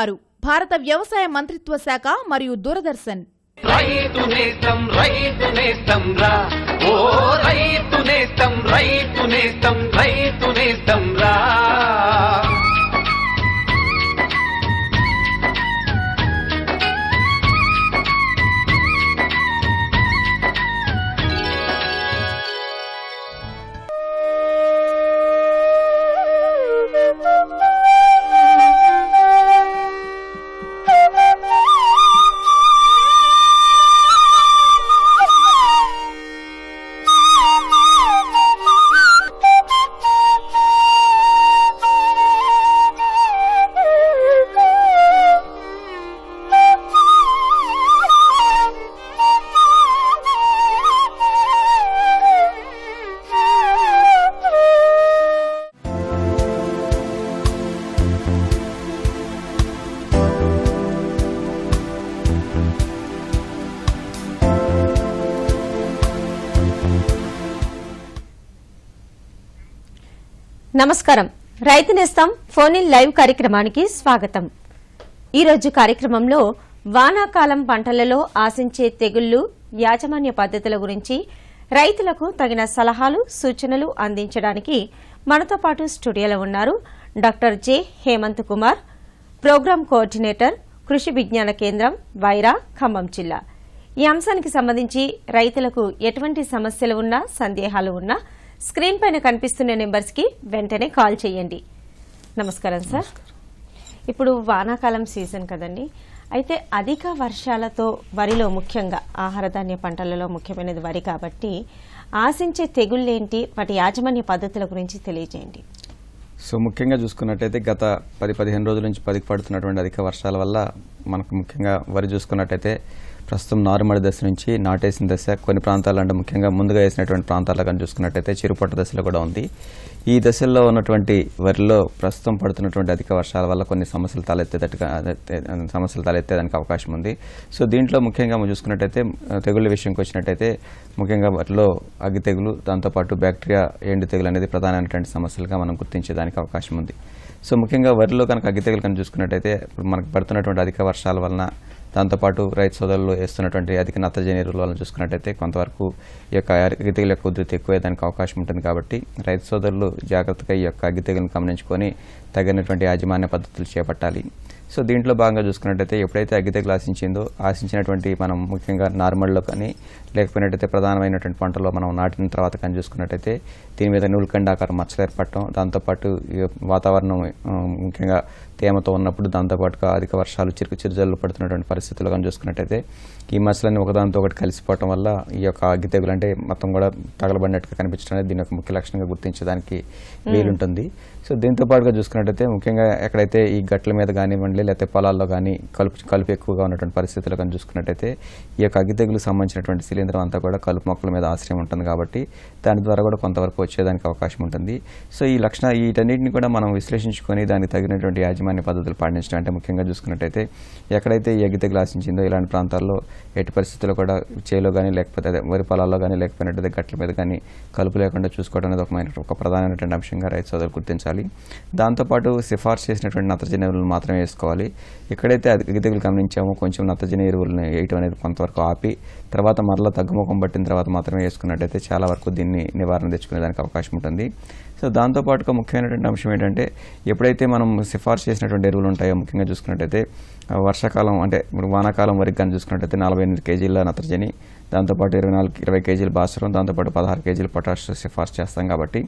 వారు భారత వ్యవసాయ మంత్రిత్వ శాఖ మరియు దూరదర్శన్ రా రైతు నేస్తం రైతు నేస్తం రైతు నేస్తం రా నమస్కారం రైతు నేస్తం ఫోన్ ఇన్ లైవ్ కార్యక్రమానికి స్వాగతం ఈరోజు కార్యక్రమంలో వానాకాలం పంటలలో ఆశించే తెగుళ్లు యాజమాన్య పద్ధతుల గురించి రైతులకు తగిన సలహాలు సూచనలు అందించడానికి మనతో పాటు స్టూడియోలో ఉన్నారు doctor J Hemanth Kumar programme coordinator Krishi Vigyan కేంద్రం వైరా ఖమ్మం జిల్లా ఈ అంశానికి సంబంధించి రైతులకు ఎటువంటి సమస్యలు ఉన్నా సందేహాలు ఉన్నా స్క్రీన్ పైన కనిపిస్తున్న నెంబర్స్కి వెంటనే కాల్ చేయండి నమస్కారం సార్ ఇప్పుడు వానాకాలం సీజన్ కదండి అయితే అధిక వర్షాలతో వరిలో ముఖ్యంగా ఆహార ధాన్య పంటలలో ముఖ్యమైనది వరి కాబట్టి ఆశించే తెగుళ్ళేంటి వాటి యాజమాన్య పద్ధతుల గురించి తెలియజేయండి సో ముఖ్యంగా చూసుకున్నట్టయితే గత పది పదిహేను రోజుల నుంచి పదికి పడుతున్నటువంటి అధిక వర్షాల వల్ల మనకు ముఖ్యంగా వరి చూసుకున్నట్టయితే ప్రస్తుతం నారుమడి దశ నుంచి నాటేసిన దశ కొన్ని ప్రాంతాలు అంటే ముఖ్యంగా ముందుగా వేసినటువంటి ప్రాంతాల్లో కానీ చూసుకున్నట్టయితే చిరుపట్ట దశలో కూడా ఉంది ఈ దశల్లో ఉన్నటువంటి వరిలో ప్రస్తుతం పడుతున్నటువంటి అధిక వర్షాల వల్ల కొన్ని సమస్యలు తలెత్తేటట్టుగా సమస్యలు తలెత్తేదానికి అవకాశం ఉంది సో దీంట్లో ముఖ్యంగా మనం చూసుకున్నట్టయితే తెగుళ్ళ విషయంకి వచ్చినట్టయితే ముఖ్యంగా వరిలో అగ్గి తెగులు దాంతోపాటు బ్యాక్టీరియా ఎండు తెగులు అనేది ప్రధానమైనటువంటి సమస్యలుగా మనం గుర్తించేదానికి అవకాశం ఉంది సో ముఖ్యంగా వరిలో కనుక అగ్గి తెగులు కనుక చూసుకున్నట్టయితే ఇప్పుడు మనకు పడుతున్నటువంటి అధిక వర్షాల వలన దాంతోపాటు రైతు సోదరులు వేస్తున్నటువంటి అధిక నత్తజని ఎరువులను చూసుకున్నట్టయితే కొంతవరకు ఈ యొక్క అగ్గితెగుల యొక్క ఉధృతి ఎక్కువ దానికి అవకాశం ఉంటుంది కాబట్టి రైతు సోదరులు జాగ్రత్తగా ఈ యొక్క అగ్గితెగులను గమనించుకొని తగినటువంటి యాజమాన్య పద్ధతులు చేపట్టాలి సో దీంట్లో భాగంగా చూసుకున్నట్టయితే ఎప్పుడైతే అగ్గితెగులు ఆశించిందో ఆశించినటువంటి మనం ముఖ్యంగా నార్మల్లో కానీ లేకపోయినట్టయితే ప్రధానమైనటువంటి పంటలో మనం నాటిన తర్వాత కానీ చూసుకున్నట్టయితే దీని మీద నూలుకండాకారం మచ్చలు ఏర్పడటం దాంతోపాటు వాతావరణం ముఖ్యంగా తేమతో ఉన్నప్పుడు దాంతోపాటుగా అధిక వర్షాలు చిరుకు చిరుజల్లు పడుతున్నటువంటి పరిస్థితులు కానీ చూసుకున్నట్టయితే ఈ మసలన్నీ ఒకదానితో ఒకటి కలిసిపోవటం వల్ల ఈ యొక్క అగ్గి తెగులు అంటే మొత్తం కూడా తగలబడినట్టుగా కనిపించడం అనేది దీని యొక్క ముఖ్య లక్షణంగా గుర్తించడానికి వీలుంటుంది సో దీంతో పాటుగా చూసుకున్నట్టయితే ముఖ్యంగా ఎక్కడైతే ఈ గట్ల మీద కానివ్వండి లేకపోతే పొలాల్లో కానీ కలుపు కలుపు ఎక్కువగా ఉన్నటువంటి పరిస్థితులు కానీ చూసుకున్నట్టయితే ఈ యొక్క అగ్గి తెగులు సంబంధించినటువంటి శిలీంద్రం అంతా కూడా కలుపు మొక్కల మీద ఆశ్రయం ఉంటుంది కాబట్టి దాని ద్వారా కూడా కొంతవరకు వచ్చేదానికి అవకాశం ఉంటుంది సో ఈ లక్షణ వీటన్నిటిని కూడా మనం విశ్లేషించుకొని దానికి తగినటువంటి యాజమాన్యం యాజమాన్య పద్ధతులు పాటించడం అంటే ముఖ్యంగా చూసుకున్నట్టయితే ఎక్కడైతే ఈ గ్లాసించిందో ఇలాంటి ప్రాంతాల్లో ఎట్టి పరిస్థితుల్లో కూడా చేలో కానీ లేకపోతే అదే వరి పొలాల్లో కానీ లేకపోయినట్టు గట్ల మీద కానీ కలుపు లేకుండా చూసుకోవడం అనేది ఒక ఒక ప్రధానమైనటువంటి అంశంగా రైతు సోదరులు గుర్తించాలి దాంతోపాటు సిఫార్సు చేసినటువంటి నత్రజని ఎరువులు మాత్రమే వేసుకోవాలి ఎక్కడైతే అధికలు గమనించామో కొంచెం నత్రజని ఎరువులను వేయటం అనేది కొంతవరకు ఆపి తర్వాత మరల తగ్గుముఖం పట్టిన తర్వాత మాత్రమే వేసుకున్నట్టయితే చాలా వరకు దీన్ని నివారణ తెచ్చుకునేదానికి అవకాశం ఉంటుంది సో దాంతోపాటుగా ముఖ్యమైనటువంటి అంశం ఏంటంటే ఎప్పుడైతే మనం సిఫార్సు చేసినటువంటి ఎరువులు ఉంటాయో ముఖ్యంగా చూసుకున్నట్టయితే వర్షాకాలం అంటే ఇప్పుడు వానాకాలం వరకు కానీ చూసుకున్నట్టయితే నలభై ఎనిమిది కేజీల నత్రజని దాంతోపాటు ఇరవై నాలుగు ఇరవై కేజీలు భాస్వరం దాంతోపాటు పదహారు కేజీలు పొటాష్ సిఫార్సు చేస్తాం కాబట్టి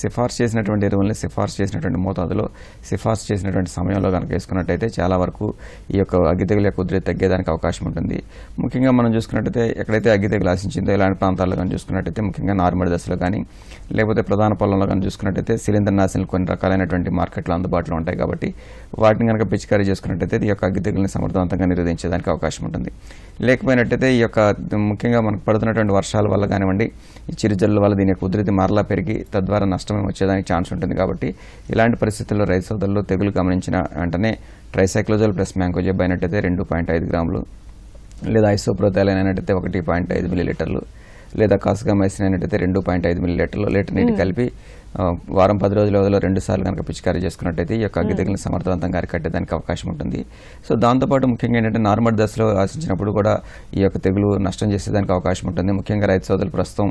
సిఫార్సు చేసినటువంటి ఎరువుల్ని సిఫార్సు చేసినటువంటి మోతాదులో సిఫార్సు చేసినటువంటి సమయంలో కనుక వేసుకున్నట్టయితే చాలా వరకు ఈ యొక్క అగ్గితెగుల యొక్క ఉధృతి తగ్గేదానికి అవకాశం ఉంటుంది ముఖ్యంగా మనం చూసుకున్నట్టయితే ఎక్కడైతే అగ్గితెగులు ఆశించిందో ఇలాంటి ప్రాంతాల్లో కానీ చూసుకున్నట్టయితే ముఖ్యంగా నార్మల్ దశలో కానీ లేకపోతే ప్రధాన పొలంలో కానీ చూసుకున్నట్టయితే సిలిండర్ నాశనం కొన్ని రకాలైనటువంటి మార్కెట్లు అందుబాటులో ఉంటాయి కాబట్టి వాటిని కనుక పిచికారీ చేసుకున్నట్టయితే ఈ యొక్క అగ్గి తెగులని సమర్థవంతంగా నిరోధించేదానికి అవకాశం ఉంటుంది లేకపోయినట్టయితే ఈ యొక్క ముఖ్యంగా మనకు పడుతున్నటువంటి వర్షాల వల్ల కానివ్వండి ఈ చిరుజల్లుల వల్ల దీని యొక్క ఉధృతి మరలా పెరిగి తద్వారా నష్టమే వచ్చేదానికి ఛాన్స్ ఉంటుంది కాబట్టి ఇలాంటి పరిస్థితుల్లో రైతు సోదరులు తెగులు గమనించిన వెంటనే ట్రైసైక్లోజల్ ప్లస్ మ్యాంకోజెబ్ అయినట్టయితే రెండు పాయింట్ ఐదు గ్రాములు లేదా ఐసోప్రోతాలైన్ అయినట్టయితే ఒకటి పాయింట్ ఐదు మిల్లీ లీటర్లు లేదా కాసుగా మైసిన్ అయినట్టయితే రెండు పాయింట్ ఐదు మిల్లీ లీటర్లు లీటర్ నీటి కలిపి వారం పది రోజుల వ్యవధిలో రెండు సార్లు కనుక పిచికారీ చేసుకున్నట్టయితే ఈ యొక్క అగ్గి తగిలిన సమర్థవంతంగా అరికట్టేదానికి అవకాశం ఉంటుంది సో దాంతోపాటు ముఖ్యంగా ఏంటంటే నార్మల్ దశలో ఆశించినప్పుడు కూడా ఈ యొక్క తెగులు నష్టం చేసేదానికి అవకాశం ఉంటుంది ముఖ్యంగా రైతు సోదరులు ప్రస్తుతం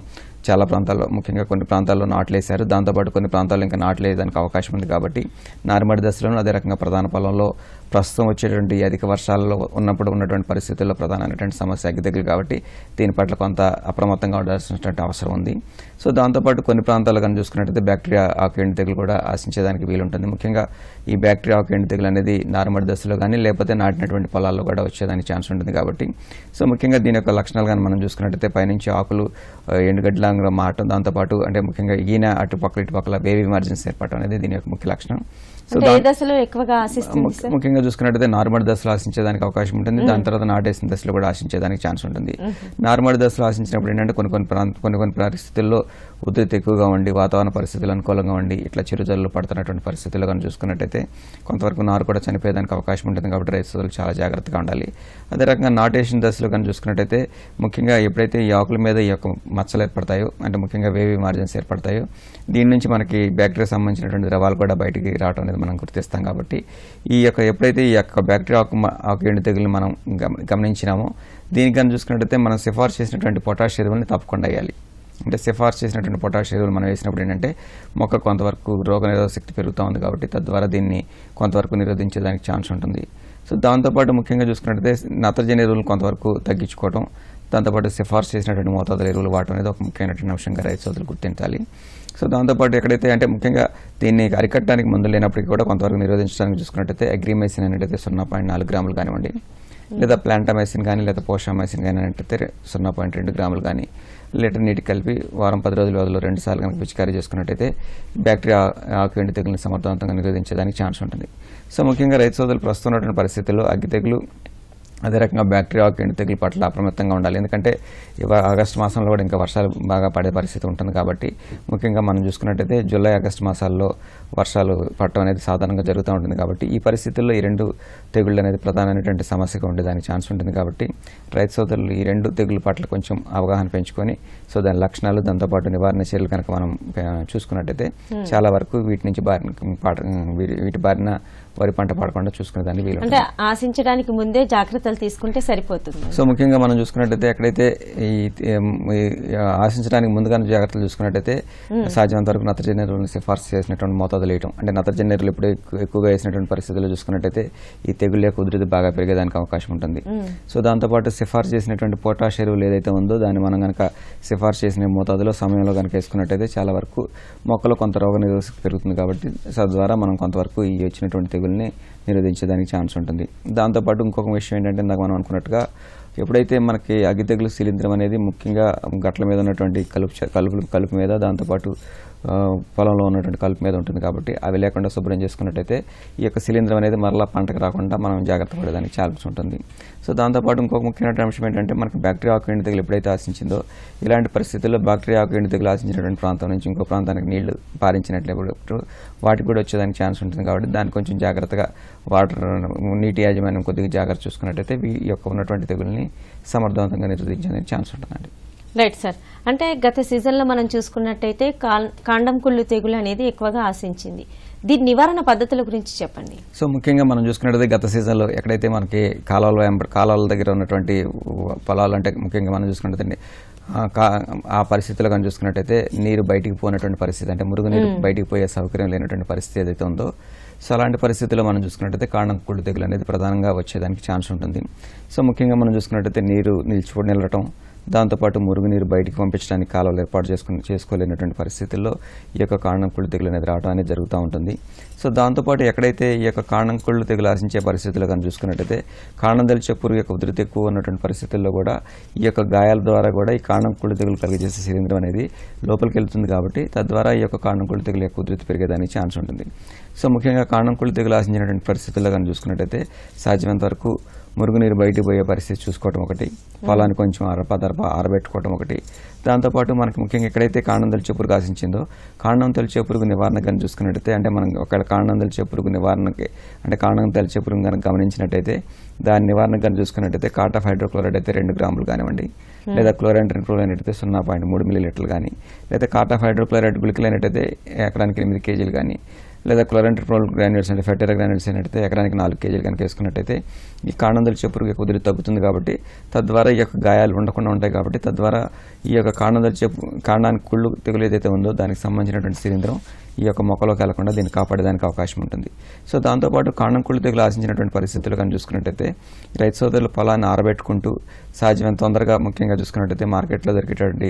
చాలా ప్రాంతాల్లో ముఖ్యంగా కొన్ని ప్రాంతాల్లో నాటలేశారు దాంతోపాటు కొన్ని ప్రాంతాల్లో ఇంకా నాటలేదానికి అవకాశం ఉంది కాబట్టి నార్మల్ దశలోనూ అదే రకంగా ప్రధాన పొలంలో ప్రస్తుతం వచ్చేటువంటి అధిక వర్షాలలో ఉన్నప్పుడు ఉన్నటువంటి పరిస్థితుల్లో ప్రధానమైనటువంటి సమస్య అగ్గి కాబట్టి దీని పట్ల కొంత అప్రమత్తంగా ఉండాల్సినటువంటి అవసరం ఉంది సో దాంతోపాటు కొన్ని ప్రాంతాలు కానీ చూసుకున్నట్టయితే బ్యాక్టీరియా ఆకుఎండు తెగులు కూడా ఆశించేదానికి వీలుంటుంది ముఖ్యంగా ఈ బ్యాక్టీరియా ఆకుఎండు తెగులు అనేది నారుమడి దశలో కానీ లేకపోతే నాటినటువంటి పొలాల్లో కూడా వచ్చేదానికి ఛాన్స్ ఉంటుంది కాబట్టి సో ముఖ్యంగా దీని యొక్క లక్షణాలు కానీ మనం చూసుకున్నట్టయితే పైనుంచి ఆకులు ఎండుగడ్డలాగా మారటం దాంతోపాటు అంటే ముఖ్యంగా ఈయన అటుపక్కల ఇటుపక్కల వేవీ మార్జిన్స్ ఏర్పాటు ఏర్పడటం అనేది దీని యొక్క ముఖ్య లక్షణం ముఖ్యంగా చూసుకున్నట్టయితే నార్మల్ దశలో ఆశించేదానికి అవకాశం ఉంటుంది దాని తర్వాత నాటేసిన దశలో కూడా ఆశించేదానికి ఛాన్స్ ఉంటుంది నార్మల్ దశలో ఆశించినప్పుడు ఏంటంటే కొన్ని కొన్ని కొన్ని కొన్ని పరిస్థితుల్లో ఉధృతి ఎక్కువగా ఉండి వాతావరణ పరిస్థితులు అనుకూలంగా ఉండి ఇట్లా చిరుజల్లు పడుతున్నటువంటి పరిస్థితులు కానీ చూసుకున్నట్టయితే కొంతవరకు నారు కూడా చనిపోయేదానికి అవకాశం ఉంటుంది కాబట్టి రైతులు చాలా జాగ్రత్తగా ఉండాలి అదే రకంగా నాటేషన్ దశలో కానీ చూసుకున్నట్టయితే ముఖ్యంగా ఎప్పుడైతే ఈ ఆకుల మీద ఈ యొక్క మచ్చలు ఏర్పడతాయో అంటే ముఖ్యంగా వేవి మార్జిన్స్ ఏర్పడతాయో దీని నుంచి మనకి బ్యాక్టీరియా సంబంధించినటువంటి ద్రవాలు కూడా బయటికి రావడం అనేది మనం గుర్తిస్తాం కాబట్టి ఈ యొక్క ఎప్పుడైతే ఈ యొక్క బ్యాక్టీరియా ఆకు ఆకు ఎండు తెగులు మనం గమనించినామో దీనికని చూసుకున్నట్టయితే మనం సిఫార్సు చేసినటువంటి పొటాష్ తప్పకుండా వేయాలి అంటే సిఫార్సు చేసినటువంటి పొటాష్ ఎరువులు మనం వేసినప్పుడు ఏంటంటే మొక్క కొంతవరకు రోగనిరోధక శక్తి పెరుగుతూ ఉంది కాబట్టి తద్వారా దీన్ని కొంతవరకు నిరోధించేదానికి ఛాన్స్ ఉంటుంది సో దాంతోపాటు ముఖ్యంగా చూసుకున్నట్టయితే నత్రజని ఎరువులు కొంతవరకు తగ్గించుకోవడం దాంతోపాటు సిఫార్సు చేసినటువంటి మోతాదుల ఎరువులు వాటం అనేది ఒక ముఖ్యమైనటువంటి అంశంగా రైతు సోదరులు గుర్తించాలి సో దాంతోపాటు ఎక్కడైతే అంటే ముఖ్యంగా దీన్ని అరికట్టడానికి ముందు లేనప్పటికీ కూడా కొంతవరకు నిరోధించడానికి చూసుకున్నట్టయితే అగ్రిమేసిన్ అనేది సున్నా పాయింట్ నాలుగు గ్రాములు కానివ్వండి లేదా ప్లాంటామైసిన్ కానీ లేదా పోషామైసిన్ కానీ అంటే సున్నా పాయింట్ రెండు గ్రాములు కానీ లీటర్ నీటి కలిపి వారం పది రోజుల వ్యవధిలో రెండు సార్లు కనుక పిచికారీ చేసుకున్నట్టయితే బ్యాక్టీరియా ఆకు ఆకుయండి తెగులను సమర్థవంతంగా నిరోధించడానికి ఛాన్స్ ఉంటుంది సో ముఖ్యంగా రైతు సోదరులు ప్రస్తుతం ఉన్నటువంటి పరిస్థితుల్లో అగ్గి తెగులు అదే రకంగా బ్యాక్టీరియా ఎండు తెగులు పట్ల అప్రమత్తంగా ఉండాలి ఎందుకంటే ఆగస్టు మాసంలో కూడా ఇంకా వర్షాలు బాగా పడే పరిస్థితి ఉంటుంది కాబట్టి ముఖ్యంగా మనం చూసుకున్నట్టయితే జూలై ఆగస్టు మాసాల్లో వర్షాలు పట్టడం అనేది సాధారణంగా జరుగుతూ ఉంటుంది కాబట్టి ఈ పరిస్థితుల్లో ఈ రెండు తెగుళ్ళు అనేది ప్రధానమైనటువంటి సమస్యగా ఉండేదానికి ఛాన్స్ ఉంటుంది కాబట్టి రైతు సోదరులు ఈ రెండు తెగులు పట్ల కొంచెం అవగాహన పెంచుకొని సో దాని లక్షణాలు దాంతోపాటు నివారణ చర్యలు కనుక మనం చూసుకున్నట్టయితే చాలా వరకు వీటి నుంచి బారిన వీటి బారిన వరి పంట పడకుండా చూసుకునే దానికి వీలు అంటే ఆశించడానికి ముందే జాగ్రత్తలు తీసుకుంటే సరిపోతుంది సో ముఖ్యంగా మనం చూసుకున్నట్టయితే ఎక్కడైతే ఈ ఆశించడానికి ముందుగానే జాగ్రత్తలు చూసుకున్నట్టయితే సాధ్యమంత వరకు నత్రజనిరులను సిఫార్సు చేసినటువంటి మోతాదులు వేయటం అంటే నత్రజనిరులు ఇప్పుడు ఎక్కువగా వేసినటువంటి పరిస్థితుల్లో చూసుకున్నట్టయితే ఈ తెగుళ్ళ యొక్క ఉధృతి బాగా పెరిగేదానికి అవకాశం ఉంటుంది సో దాంతోపాటు సిఫార్సు చేసినటువంటి పొటాష్ ఎరువులు ఏదైతే ఉందో దాన్ని మనం కనుక సిఫార్సు చేసిన మోతాదులో సమయంలో కనుక వేసుకున్నట్టయితే చాలా వరకు మొక్కలో కొంత రోగ నిరోధక పెరుగుతుంది కాబట్టి తద్వారా మనం కొంతవరకు ఈ వచ్చినటువంటి తెగులు వేరియబుల్ని నిరోధించడానికి ఛాన్స్ ఉంటుంది దాంతోపాటు ఇంకొక విషయం ఏంటంటే ఇందాక మనం అనుకున్నట్టుగా ఎప్పుడైతే మనకి అగ్గితగులు శిలీంద్రం అనేది ముఖ్యంగా గట్ల మీద ఉన్నటువంటి కలుపు కలుపు కలుపు మీద దాంతోపాటు పొలంలో ఉన్నటువంటి కలుపు మీద ఉంటుంది కాబట్టి అవి లేకుండా శుభ్రం చేసుకున్నట్టయితే ఈ యొక్క శిలీంద్రం అనేది మరలా పంటకు రాకుండా మనం జాగ్రత్త పడేదానికి ఛాన్స్ ఉంటుంది సో దాంతోపాటు ఇంకొక ముఖ్యమైన అంశం ఏంటంటే మనకు బ్యాక్టీరియా ఆకు ఎండు తెగులు ఎప్పుడైతే ఆశించిందో ఇలాంటి పరిస్థితుల్లో బ్యాక్టీరియా ఆకు ఎండు తెగులు ఆశించినటువంటి ప్రాంతం నుంచి ఇంకో ప్రాంతానికి నీళ్లు పారించినట్లయినప్పుడు వాటికి కూడా వచ్చేదానికి ఛాన్స్ ఉంటుంది కాబట్టి దాన్ని కొంచెం జాగ్రత్తగా వాటర్ నీటి యాజమాన్యం కొద్దిగా జాగ్రత్త చూసుకున్నట్టయితే ఈ యొక్క ఉన్నటువంటి తెగుల్ని సమర్థవంతంగా నిరోధించడానికి ఛాన్స్ ఉంటుందండి రైట్ సార్ అంటే గత సీజన్లో మనం చూసుకున్నట్టయితే కాండం కుళ్ళు తెగులు అనేది ఎక్కువగా ఆశించింది దీని నివారణ పద్ధతుల గురించి చెప్పండి సో ముఖ్యంగా మనం చూసుకున్నట్టయితే గత సీజన్లో ఎక్కడైతే మనకి కాలాలు కాలాల దగ్గర ఉన్నటువంటి పొలాలు అంటే ముఖ్యంగా మనం అండి ఆ పరిస్థితులు కానీ చూసుకున్నట్టయితే నీరు బయటికి పోయినటువంటి పరిస్థితి అంటే మురుగునీరు hmm. బయటికి పోయే సౌకర్యం లేనటువంటి పరిస్థితి ఏదైతే ఉందో సో అలాంటి పరిస్థితుల్లో మనం చూసుకున్నట్టయితే కాండం కుళ్ళు తెగులు అనేది ప్రధానంగా వచ్చేదానికి ఛాన్స్ ఉంటుంది సో ముఖ్యంగా మనం చూసుకున్నట్టయితే నీరు నిలిచిపోయి నిలవటం దాంతోపాటు మురుగునీరు బయటికి పంపించడానికి కాలువలు ఏర్పాటు చేసుకుని చేసుకోలేనటువంటి పరిస్థితుల్లో ఈ యొక్క కుళ్ళు తెగులు అనేది రావడం అనేది జరుగుతూ ఉంటుంది సో దాంతోపాటు ఎక్కడైతే ఈ యొక్క కుళ్ళు తెగులు ఆశించే పరిస్థితులు కానీ చూసుకున్నట్టయితే కాండందలిచే పురుగు యొక్క ఉధృతి ఎక్కువ ఉన్నటువంటి పరిస్థితుల్లో కూడా ఈ యొక్క గాయాల ద్వారా కూడా ఈ కుళ్ళు తెగులు కలిగజేసే శరీరం అనేది లోపలికి వెళ్తుంది కాబట్టి తద్వారా ఈ యొక్క కుళ్ళు తెగులు యొక్క ఉధృతి పెరిగేదానికి ఛాన్స్ ఉంటుంది సో ముఖ్యంగా కుళ్ళు తెగులు ఆశించినటువంటి పరిస్థితుల్లో కానీ చూసుకున్నట్టయితే సాధ్యమంత వరకు మురుగునీరు బయటకు పోయే పరిస్థితి చూసుకోవటం ఒకటి పొలాన్ని కొంచెం అరపదర్ప ఆరబెట్టుకోవటం ఒకటి దాంతోపాటు మనకి ముఖ్యంగా ఎక్కడైతే కాండందల చెప్పురు ఆశించిందో కాండం తొలిచే పురుగు నివారణ కానీ చూసుకున్నట్టయితే అంటే మనం ఒకవేళ కాండం తొలిచే పురుగు నివారణకి అంటే కాండం తొలిచే పురుగు కనుక గమనించినట్టయితే దాని నివారణ కానీ చూసుకున్నట్టయితే కాట్ ఆఫ్ హైడ్రోక్లోరైడ్ అయితే రెండు గ్రాములు కానివ్వండి hmm. లేదా క్లోరైన్ క్లోరైన్ అయితే సున్నా పాయింట్ మూడు మిల్లీ లీటర్లు కానీ లేదా కాట్ ఆఫ్ హైడ్రోక్లోరైడ్ గుళికలు ఎకరానికి ఎనిమిది కేజీలు కానీ లేదా క్లోరంట్రిఫ్రోల్ గ్రాన్యుల్స్ అంటే ఫెటెరా గ్రాన్యుల్స్ అంటే ఎకరానికి నాలుగు కేజీలు కనుక వేసుకున్నట్టయితే ఈ కాండందుల చెప్పురు కుదిరి తగ్గుతుంది కాబట్టి తద్వారా ఈ యొక్క గాయాలు ఉండకుండా ఉంటాయి కాబట్టి తద్వారా ఈ యొక్క కాండందుల చెప్పు కాండానికి కుళ్ళు తెగులు ఏదైతే ఉందో దానికి సంబంధించినటువంటి శిలీంద్రం ఈ యొక్క మొక్కలోకి వెళ్లకుండా దీన్ని కాపాడేదానికి అవకాశం ఉంటుంది సో దాంతోపాటు కాండం కుళ్ళు తెగులు ఆశించినటువంటి పరిస్థితులు కానీ చూసుకున్నట్టయితే రైతు సోదరులు పొలాన్ని ఆరబెట్టుకుంటూ సహజమైన తొందరగా ముఖ్యంగా చూసుకున్నట్టయితే మార్కెట్లో దొరికేటువంటి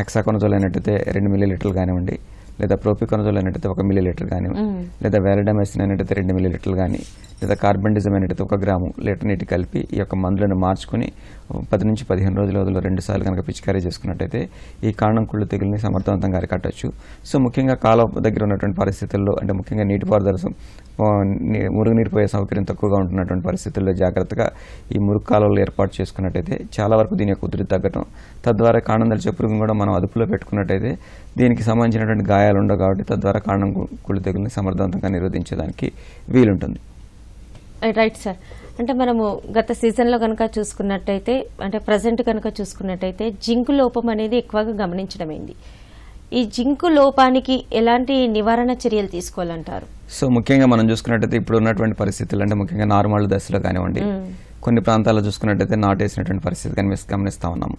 హెక్సాకొనజోల్ అయినట్టయితే రెండు మిల్లీ లీటర్లు కానివ్వండి లేదా ప్రోపికనజోల్ అనేటైతే ఒక మిల్లీ లీటర్ కానీ లేదా వ్యాలిడమైసిన్ అనేటైతే రెండు మిల్లీ లీటర్లు కానీ లేదా కార్బెంటిజం అనేటిది ఒక గ్రాము లీటర్ నీటి కలిపి ఈ యొక్క మందులను మార్చుకుని పది నుంచి పదిహేను రోజుల రోజుల్లో రెండుసార్లు కనుక పిచికారీ చేసుకున్నట్టయితే ఈ కాండం కుళ్ళు తెగుల్ని సమర్థవంతంగా అరికట్టచ్చు సో ముఖ్యంగా కాల దగ్గర ఉన్నటువంటి పరిస్థితుల్లో అంటే ముఖ్యంగా నీటిపారుదల మురుగునీరు పోయే సౌకర్యం తక్కువగా ఉంటున్నటువంటి పరిస్థితుల్లో జాగ్రత్తగా ఈ మురుగు కాలువలు ఏర్పాటు చేసుకున్నట్టయితే చాలా వరకు దీని యొక్క ఉధృతి తగ్గటం తద్వారా కాండం దళిచే పురుగు కూడా మనం అదుపులో పెట్టుకున్నట్టయితే దీనికి సంబంధించినటువంటి గాయాలు ఉండవు కాబట్టి తద్వారా కాండం కుళ్ళు తెగుల్ని సమర్థవంతంగా నిరోధించడానికి వీలుంటుంది రైట్ uh, సార్ అంటే మనము గత సీజన్లో కనుక చూసుకున్నట్టయితే అంటే ప్రజెంట్ కనుక చూసుకున్నట్టయితే జింకు లోపం అనేది ఎక్కువగా గమనించడమైంది ఈ జింకు లోపానికి ఎలాంటి నివారణ చర్యలు తీసుకోవాలంటారు సో ముఖ్యంగా మనం చూసుకున్నట్టయితే ఇప్పుడు ఉన్నటువంటి పరిస్థితులు అంటే ముఖ్యంగా నార్మల్ దశలో కానివ్వండి hmm. కొన్ని ప్రాంతాల్లో చూసుకున్నట్టయితే వేసినటువంటి పరిస్థితి కనిపిస్ గమనిస్తూ ఉన్నాము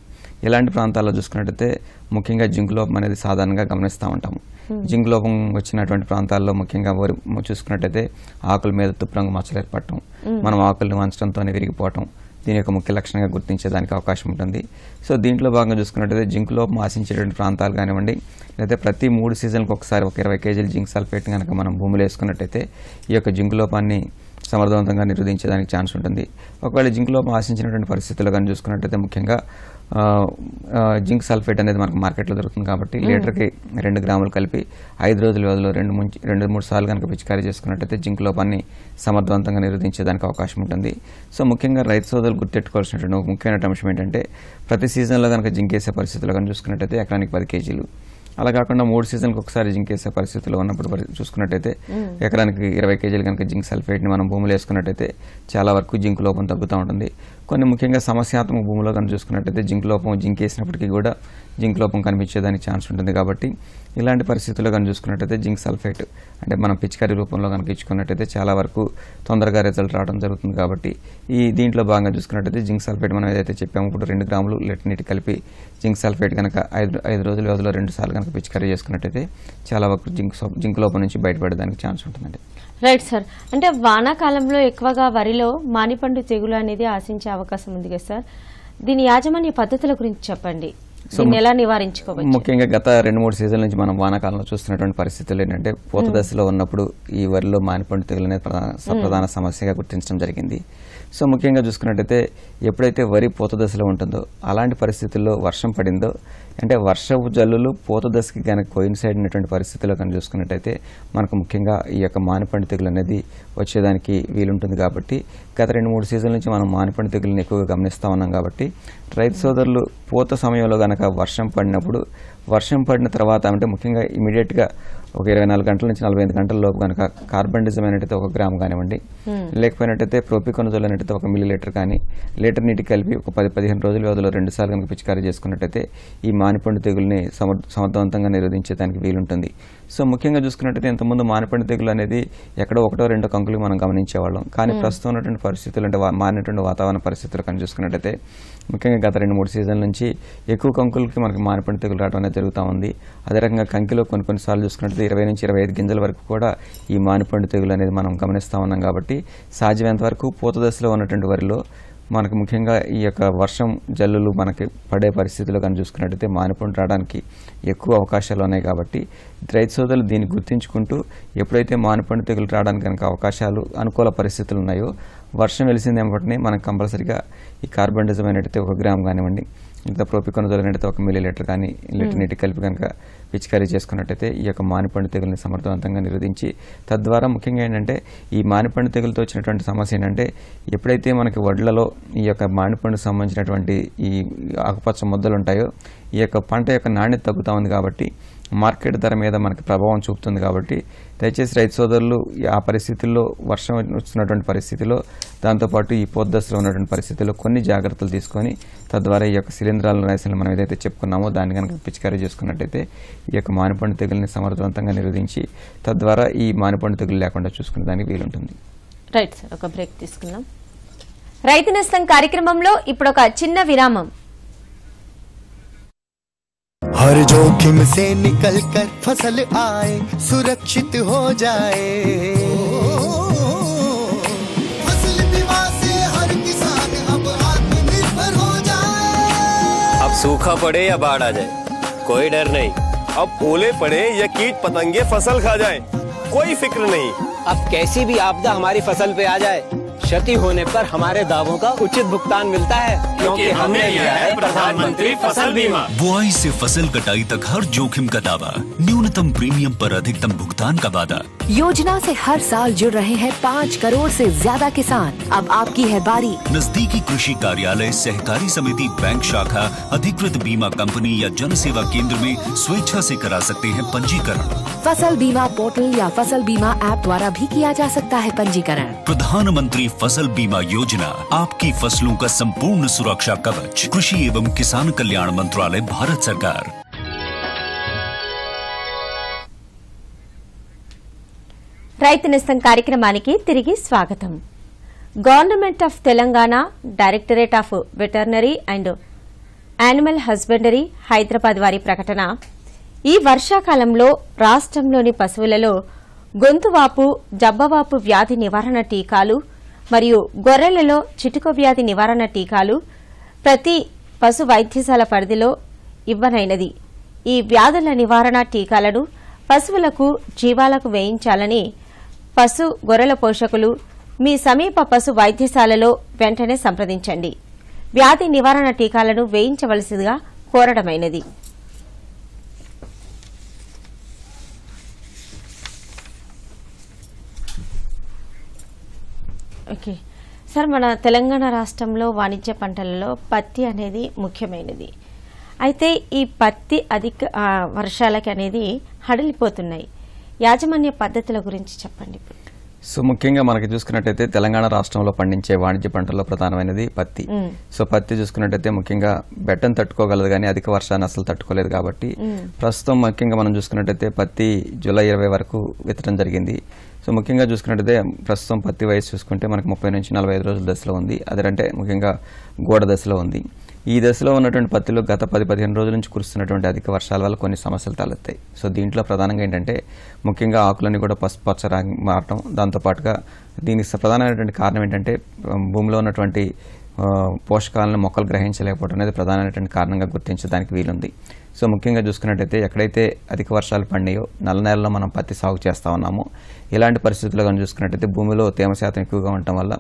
ఇలాంటి ప్రాంతాల్లో చూసుకున్నట్టయితే ముఖ్యంగా జింక్ లోపం అనేది సాధారణంగా గమనిస్తూ ఉంటాము జింక్ లోపం వచ్చినటువంటి ప్రాంతాల్లో ముఖ్యంగా చూసుకున్నట్టయితే ఆకుల మీద తుప్పురంగు మచ్చలు ఏర్పడటం మనం ఆకులను వంచడంతోనే విరిగిపోవటం దీని యొక్క ముఖ్య లక్షణంగా గుర్తించేదానికి అవకాశం ఉంటుంది సో దీంట్లో భాగంగా చూసుకున్నట్టయితే జింక్ లోపం ఆశించేటువంటి ప్రాంతాలు కానివ్వండి లేదా ప్రతి మూడు సీజన్కి ఒకసారి ఒక ఇరవై కేజీలు జింక్ సల్ఫేట్ కనుక మనం భూమిలో వేసుకున్నట్టయితే ఈ యొక్క జింక్ లోపాన్ని సమర్థవంతంగా నిరోధించడానికి ఛాన్స్ ఉంటుంది ఒకవేళ జింక్ లోపం ఆశించినటువంటి పరిస్థితుల్లో కానీ చూసుకున్నట్టయితే ముఖ్యంగా జింక్ సల్ఫేట్ అనేది మనకు మార్కెట్లో దొరుకుతుంది కాబట్టి లీటర్కి రెండు గ్రాములు కలిపి ఐదు రోజుల వ్యవధిలో రెండు ముంచి రెండు మూడు సార్లు కనుక పిచికారీ చేసుకున్నట్టయితే జింక్ లోపాన్ని సమర్థవంతంగా నిరోధించేదానికి అవకాశం ఉంటుంది సో ముఖ్యంగా రైతు సోదరులు గుర్తెట్టుకోవాల్సినటువంటి ముఖ్యమైన అంశం ఏంటంటే ప్రతి సీజన్లో కనుక జింక్ వేసే పరిస్థితుల్లో కానీ చూసుకున్నట్టయితే ఎకరానికి పది కేజీలు అలా కాకుండా మూడు సీజన్కి ఒకసారి జింక్ వేసే పరిస్థితుల్లో ఉన్నప్పుడు చూసుకున్నట్టయితే ఎకరానికి ఇరవై కేజీలు కనుక జింక్ సల్ఫేట్ని మనం భూములు వేసుకున్నట్టయితే చాలా వరకు జింక్ లోపం తగ్గుతూ ఉంటుంది కొన్ని ముఖ్యంగా సమస్యాత్మక భూమిలో కనుక చూసుకున్నట్టయితే జింక్ లోపం జింక్ వేసినప్పటికీ కూడా జింక్ లోపం కనిపించేదానికి ఛాన్స్ ఉంటుంది కాబట్టి ఇలాంటి పరిస్థితుల్లో కనుక చూసుకున్నట్టయితే జింక్ సల్ఫేట్ అంటే మనం పిచికారి రూపంలో కనుక ఇచ్చుకున్నట్టయితే చాలా వరకు తొందరగా రిజల్ట్ రావడం జరుగుతుంది కాబట్టి ఈ దీంట్లో భాగంగా చూసుకున్నట్టయితే జింక్ సల్ఫేట్ మనం ఏదైతే చెప్పాము ఇప్పుడు రెండు గ్రాములు నీటి కలిపి జింక్ సల్ఫేట్ కనుక ఐదు ఐదు రోజుల వ్యవధిలో రెండు సార్లు కనుక పిచికారీ చేసుకున్నట్టయితే చాలా వరకు జింక్ జింక్ లోపల నుంచి బయటపడడానికి ఛాన్స్ ఉంటుందండి రైట్ సార్ అంటే వానాకాలంలో ఎక్కువగా వరిలో మానిపండు తెగులు అనేది ఆశించే అవకాశం ఉంది కదా సార్ దీని యాజమాన్య పద్ధతుల గురించి చెప్పండి నివారించుకోవచ్చు ముఖ్యంగా గత రెండు మూడు సీజన్ల నుంచి మనం వానాకాలంలో చూస్తున్నటువంటి పరిస్థితులు ఏంటంటే పూత దశలో ఉన్నప్పుడు ఈ వరిలో మానిపండు తెగులు అనేది ప్రధాన సమస్యగా గుర్తించడం జరిగింది సో ముఖ్యంగా చూసుకున్నట్టయితే ఎప్పుడైతే వరి పూత దశలో ఉంటుందో అలాంటి పరిస్థితుల్లో వర్షం పడిందో అంటే వర్షపు జల్లులు పూత దశకి కనుక ఉన్నటువంటి పరిస్థితుల్లో కనుక చూసుకున్నట్టయితే మనకు ముఖ్యంగా ఈ యొక్క మానిపండి తెగులు అనేది వచ్చేదానికి వీలుంటుంది కాబట్టి గత రెండు మూడు సీజన్ల నుంచి మనం మానిపండి తెగులను ఎక్కువగా గమనిస్తూ ఉన్నాం కాబట్టి రైతు సోదరులు పూత సమయంలో కనుక వర్షం పడినప్పుడు వర్షం పడిన తర్వాత అంటే ముఖ్యంగా ఇమీడియట్గా ఒక ఇరవై నాలుగు గంటల నుంచి నలభై ఐదు గంటల లోపు కనుక కార్బన్డిజం అనేటైతే ఒక గ్రామ్ కానివ్వండి లేకపోయినట్టయితే ప్రోపికొనజోల్ అనేటైతే ఒక మిల్లీ లీటర్ కానీ లీటర్ నీటి కలిపి ఒక పది పదిహేను రోజుల వ్యవధిలో సార్లు కనుక పిచికారీ చేసుకున్నట్టయితే ఈ మానిపండు తెగుల్ని సమర్థవంతంగా నిరోధించేదానికి వీలుంటుంది సో ముఖ్యంగా చూసుకున్నట్టయితే ఇంతకుముందు మానిపండు తెగులు అనేది ఎక్కడో ఒకటో రెండో కంకులు మనం గమనించేవాళ్ళం కానీ ప్రస్తుతం ఉన్నటువంటి పరిస్థితులు అంటే మారినటువంటి వాతావరణ పరిస్థితులు కానీ చూసుకున్నట్టయితే ముఖ్యంగా గత రెండు మూడు సీజన్ల నుంచి ఎక్కువ కంకులకి మనకి మానిపండు తెగులు రావడం అనేది జరుగుతూ ఉంది అదే రకంగా కంకిలో కొన్ని కొన్నిసార్లు చూసుకున్నట్టు ఇరవై నుంచి ఇరవై ఐదు గింజల వరకు కూడా ఈ మానిపండు తెగులు అనేది మనం గమనిస్తూ ఉన్నాం కాబట్టి సాధ్యమైనంత వరకు పూత దశలో ఉన్నటువంటి వరిలో మనకు ముఖ్యంగా ఈ యొక్క వర్షం జల్లులు మనకి పడే పరిస్థితులు కానీ చూసుకున్నట్టయితే మానిపండు రావడానికి ఎక్కువ అవకాశాలు ఉన్నాయి కాబట్టి రైతు సోదరులు దీన్ని గుర్తించుకుంటూ ఎప్పుడైతే మానిపండు తెగులు రావడానికి కనుక అవకాశాలు అనుకూల పరిస్థితులు ఉన్నాయో వర్షం వెలిసిందేమటనే మనం కంపల్సరిగా ఈ కార్బన్ డిజమైనట్టయితే ఒక గ్రామ్ కానివ్వండి ఇంత ప్రోపికొనజోల్ గంట ఒక మిల్లీ లీటర్ కానీ లీటర్ hmm. నీటికి కలిపి కనుక పిచికారీ చేసుకున్నట్టయితే ఈ యొక్క మానిపండు తెగుల్ని సమర్థవంతంగా నిరోధించి తద్వారా ముఖ్యంగా ఏంటంటే ఈ మానిపండు తెగులతో వచ్చినటువంటి సమస్య ఏంటంటే ఎప్పుడైతే మనకి వడ్లలో ఈ యొక్క మానిపండుకు సంబంధించినటువంటి ఈ ఆకుపచ్చ ముద్దలు ఉంటాయో ఈ యొక్క పంట యొక్క నాణ్యత తగ్గుతూ ఉంది కాబట్టి మార్కెట్ ధర మీద మనకి ప్రభావం చూపుతుంది కాబట్టి దయచేసి రైతు సోదరులు ఆ పరిస్థితుల్లో వర్షం వస్తున్నటువంటి పరిస్థితిలో దాంతోపాటు ఈ పొద్దశలో ఉన్నటువంటి పరిస్థితుల్లో కొన్ని జాగ్రత్తలు తీసుకొని తద్వారా ఈ యొక్క శిలీంధ్రాల నైసలు మనం ఏదైతే చెప్పుకున్నామో దాన్ని కనుక పిచికారీ చేసుకున్నట్టయితే ఈ యొక్క మానిపండు తెగుల్ని సమర్థవంతంగా నిరోధించి తద్వారా ఈ మానిపండు తెగులు లేకుండా చూసుకునే దానికి వీలుంటుంది రైట్ సార్ ఒక బ్రేక్ తీసుకున్నాం రైతు నష్టం కార్యక్రమంలో ఇప్పుడు ఒక చిన్న విరామం हर जोखिम से निकल कर फसल आए सुरक्षित हो जाए फसल बीमा से हर किसान अब आत्मनिर्भर हो जाए अब सूखा पड़े या बाढ़ आ जाए कोई डर नहीं अब ओले पड़े या कीट पतंगे फसल खा जाए कोई फिक्र नहीं अब कैसी भी आपदा हमारी फसल पे आ जाए क्षति होने पर हमारे दावों का उचित भुगतान मिलता है क्योंकि हमने लिया है प्रधानमंत्री फसल बीमा बुआई से फसल कटाई तक हर जोखिम का दावा न्यूनतम प्रीमियम पर अधिकतम भुगतान का वादा योजना से हर साल जुड़ रहे हैं पाँच करोड़ से ज्यादा किसान अब आपकी है बारी नजदीकी कृषि कार्यालय सहकारी समिति बैंक शाखा अधिकृत बीमा कंपनी या जन सेवा केंद्र में स्वेच्छा से करा सकते हैं पंजीकरण फसल बीमा पोर्टल या फसल बीमा ऐप द्वारा भी किया जा सकता है पंजीकरण प्रधानमंत्री फसल बीमा योजना आपकी फसलों का संपूर्ण सुरक्षा कवच कृषि एवं किसान कल्याण मंत्रालय भारत सरकार రైతు నిస్తం కార్యక్రమానికి తిరిగి స్వాగతం government of Telangana directorate of veterinary and animal husbandry Hyderabad వారి ప్రకటన ఈ వర్షాకాలంలో రాష్ట్రంలోని పశువులలో గొంతువాపు జబ్బవాపు వ్యాధి నివారణ టీకాలు మరియు గొర్రెలలో చిటుకు వ్యాధి నివారణ టీకాలు ప్రతి పశు వైద్యశాల పరిధిలో ఇవ్వనైనది ఈ వ్యాధుల నివారణ టీకాలను పశువులకు జీవాలకు వేయించాలని పశు గొర్రెల పోషకులు మీ సమీప పశు వైద్యశాలలో వెంటనే సంప్రదించండి వ్యాధి నివారణ టీకాలను వేయించవలసిందిగా కోరడమైనది ఓకే సార్ మన తెలంగాణ రాష్ట్రంలో వాణిజ్య పంటలలో పత్తి అనేది ముఖ్యమైనది అయితే ఈ పత్తి అధిక వర్షాలకి అనేది హడలిపోతున్నాయి యాజమాన్య పద్ధతుల గురించి చెప్పండి సో ముఖ్యంగా మనకి చూసుకున్నట్టయితే తెలంగాణ రాష్ట్రంలో పండించే వాణిజ్య పంటల్లో ప్రధానమైనది పత్తి సో పత్తి చూసుకున్నట్టయితే ముఖ్యంగా బెట్టం తట్టుకోగలదు కానీ అధిక వర్షాన్ని అసలు తట్టుకోలేదు కాబట్టి ప్రస్తుతం ముఖ్యంగా మనం చూసుకున్నట్టయితే పత్తి జూలై ఇరవై వరకు విత్తడం జరిగింది సో ముఖ్యంగా చూసుకున్నట్టయితే ప్రస్తుతం పత్తి వయసు చూసుకుంటే మనకు ముప్పై నుంచి నలభై ఐదు రోజుల దశలో ఉంది అదంటే ముఖ్యంగా గోడ దశలో ఉంది ఈ దశలో ఉన్నటువంటి పత్తిలో గత పది పదిహేను రోజుల నుంచి కురుస్తున్నటువంటి అధిక వర్షాల వల్ల కొన్ని సమస్యలు తలెత్తాయి సో దీంట్లో ప్రధానంగా ఏంటంటే ముఖ్యంగా ఆకులన్నీ కూడా పసుపు పచ్చ రంగు మారటం దాంతోపాటుగా దీనికి ప్రధానమైనటువంటి కారణం ఏంటంటే భూమిలో ఉన్నటువంటి పోషకాలను మొక్కలు గ్రహించలేకపోవడం అనేది ప్రధానమైనటువంటి కారణంగా గుర్తించడానికి వీలుంది సో ముఖ్యంగా చూసుకున్నట్టయితే ఎక్కడైతే అధిక వర్షాలు పడినాయో నల్ల నేలలో మనం పత్తి సాగు చేస్తూ ఉన్నాము ఇలాంటి పరిస్థితుల్లో కానీ చూసుకున్నట్టయితే భూమిలో తేమ శాతం ఎక్కువగా ఉండటం వల్ల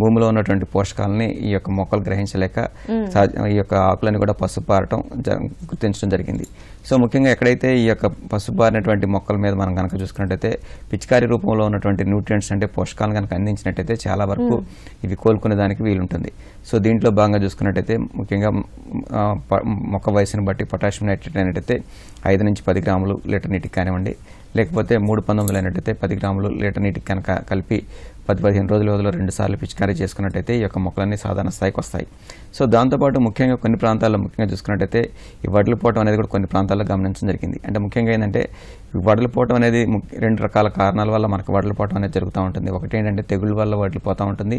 భూమిలో ఉన్నటువంటి పోషకాలని ఈ యొక్క మొక్కలు గ్రహించలేక ఈ యొక్క ఆకులని కూడా పసుపు పారటం గుర్తించడం జరిగింది సో ముఖ్యంగా ఎక్కడైతే ఈ యొక్క బారినటువంటి మొక్కల మీద మనం కనుక చూసుకున్నట్టయితే పిచికారి రూపంలో ఉన్నటువంటి న్యూట్రియంట్స్ అంటే పోషకాలను కనుక అందించినట్టయితే చాలా వరకు hmm. ఇవి కోలుకునే దానికి వీలుంటుంది సో దీంట్లో భాగంగా చూసుకున్నట్టయితే ముఖ్యంగా మొక్క వయసును బట్టి పొటాషియం నైట్రేట్ అయినట్టయితే ఐదు నుంచి పది గ్రాములు లీటర్ నీటికి కానివ్వండి లేకపోతే మూడు పంతొమ్మిది అయినట్టయితే పది గ్రాములు లీటర్ నీటికి కనుక కలిపి పది పదిహేను రోజుల రెండు రెండుసార్లు పిచికారీ చేసుకున్నట్టయితే ఈ యొక్క మొక్కలన్నీ సాధారణ స్థాయికి వస్తాయి సో దాంతోపాటు ముఖ్యంగా కొన్ని ప్రాంతాల్లో ముఖ్యంగా చూసుకున్నట్టయితే ఈ పోవటం అనేది కూడా కొన్ని ప్రాంతాల్లో గమనించడం జరిగింది అంటే ముఖ్యంగా ఏంటంటే పోవటం అనేది రెండు రకాల కారణాల వల్ల మనకు వడలిపోవటం అనేది జరుగుతూ ఉంటుంది ఒకటి ఏంటంటే తెగుళ్ళ వల్ల వడలిపోతూ ఉంటుంది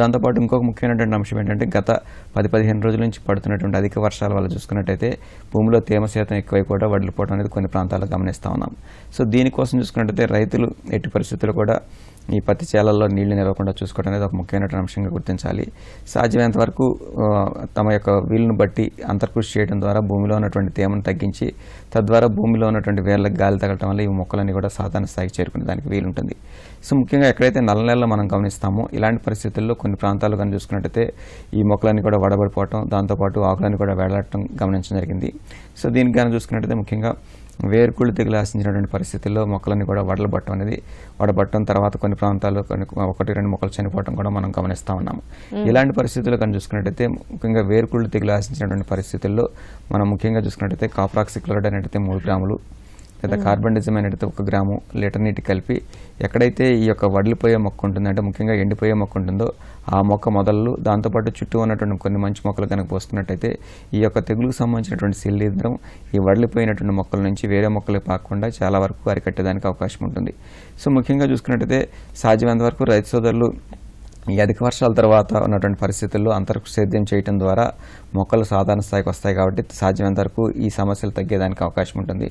దాంతోపాటు ఇంకొక ముఖ్యమైనటువంటి అంశం ఏంటంటే గత పది పదిహేను రోజుల నుంచి పడుతున్నటువంటి అధిక వర్షాల వల్ల చూసుకున్నట్టయితే భూమిలో తేమ శాతం ఎక్కువై కూడా పోవటం అనేది కొన్ని ప్రాంతాల్లో గమనిస్తూ ఉన్నాం సో దీనికోసం చూసుకున్నట్టయితే రైతులు ఎట్టి పరిస్థితుల్లో కూడా ఈ పత్తి చేలల్లో నీళ్లు నిలవకుండా చూసుకోవడం అనేది ఒక ముఖ్యమైనటువంటి అంశంగా గుర్తించాలి సాధ్యమైనంత వరకు తమ యొక్క వీలును బట్టి అంతర్కృషి చేయడం ద్వారా భూమిలో ఉన్నటువంటి తేమను తగ్గించి తద్వారా భూమిలో ఉన్నటువంటి వేర్లకు గాలి తగలటం వల్ల ఈ మొక్కలన్నీ కూడా సాధారణ స్థాయికి చేరుకునే దానికి వీలుంటుంది సో ముఖ్యంగా ఎక్కడైతే నల్ల నెలలో మనం గమనిస్తామో ఇలాంటి పరిస్థితుల్లో కొన్ని ప్రాంతాలు కానీ చూసుకున్నట్టయితే ఈ మొక్కలన్నీ కూడా వడబడిపోవటం దాంతోపాటు ఆకులన్నీ కూడా వేలాడటం గమనించడం జరిగింది సో దీనికి కానీ చూసుకున్నట్టయితే ముఖ్యంగా వేరుకుళ్ళు తెగులు ఆశించినటువంటి పరిస్థితుల్లో మొక్కలన్నీ కూడా వడలబట్టం అనేది వడబట్టడం తర్వాత కొన్ని ప్రాంతాల్లో కొన్ని ఒకటి రెండు మొక్కలు చనిపోవడం కూడా మనం గమనిస్తూ ఉన్నాము ఇలాంటి పరిస్థితుల్లో కానీ చూసుకున్నట్టయితే ముఖ్యంగా వేరుకుళ్ళు తెగులు ఆశించినటువంటి పరిస్థితుల్లో మనం ముఖ్యంగా చూసుకున్నట్టయితే కాప్రాక్సిక్లోరైడ్ అనేది మూడు గ్రాములు లేదా కార్బన్ డిజైమ్ అనేది ఒక గ్రాము లీటర్ నీటి కలిపి ఎక్కడైతే ఈ యొక్క వడిలిపోయే మొక్క ఉంటుందో అంటే ముఖ్యంగా ఎండిపోయే మొక్క ఉంటుందో ఆ మొక్క మొదలు దాంతోపాటు చుట్టూ ఉన్నటువంటి కొన్ని మంచి మొక్కలు కనుక పోస్తున్నట్టయితే ఈ యొక్క తెగులుకు సంబంధించినటువంటి శిలీంధ్రం ఈ వడిలిపోయినటువంటి మొక్కల నుంచి వేరే మొక్కలు పాకుండా చాలా వరకు అరికట్టేదానికి అవకాశం ఉంటుంది సో ముఖ్యంగా చూసుకున్నట్టయితే సాధ్యమైనంత వరకు రైతు సోదరులు ఈ అధిక వర్షాల తర్వాత ఉన్నటువంటి పరిస్థితుల్లో అంతర్ సేద్యం చేయటం ద్వారా మొక్కలు సాధారణ స్థాయికి వస్తాయి కాబట్టి సాధ్యమైనంత వరకు ఈ సమస్యలు తగ్గేదానికి అవకాశం ఉంటుంది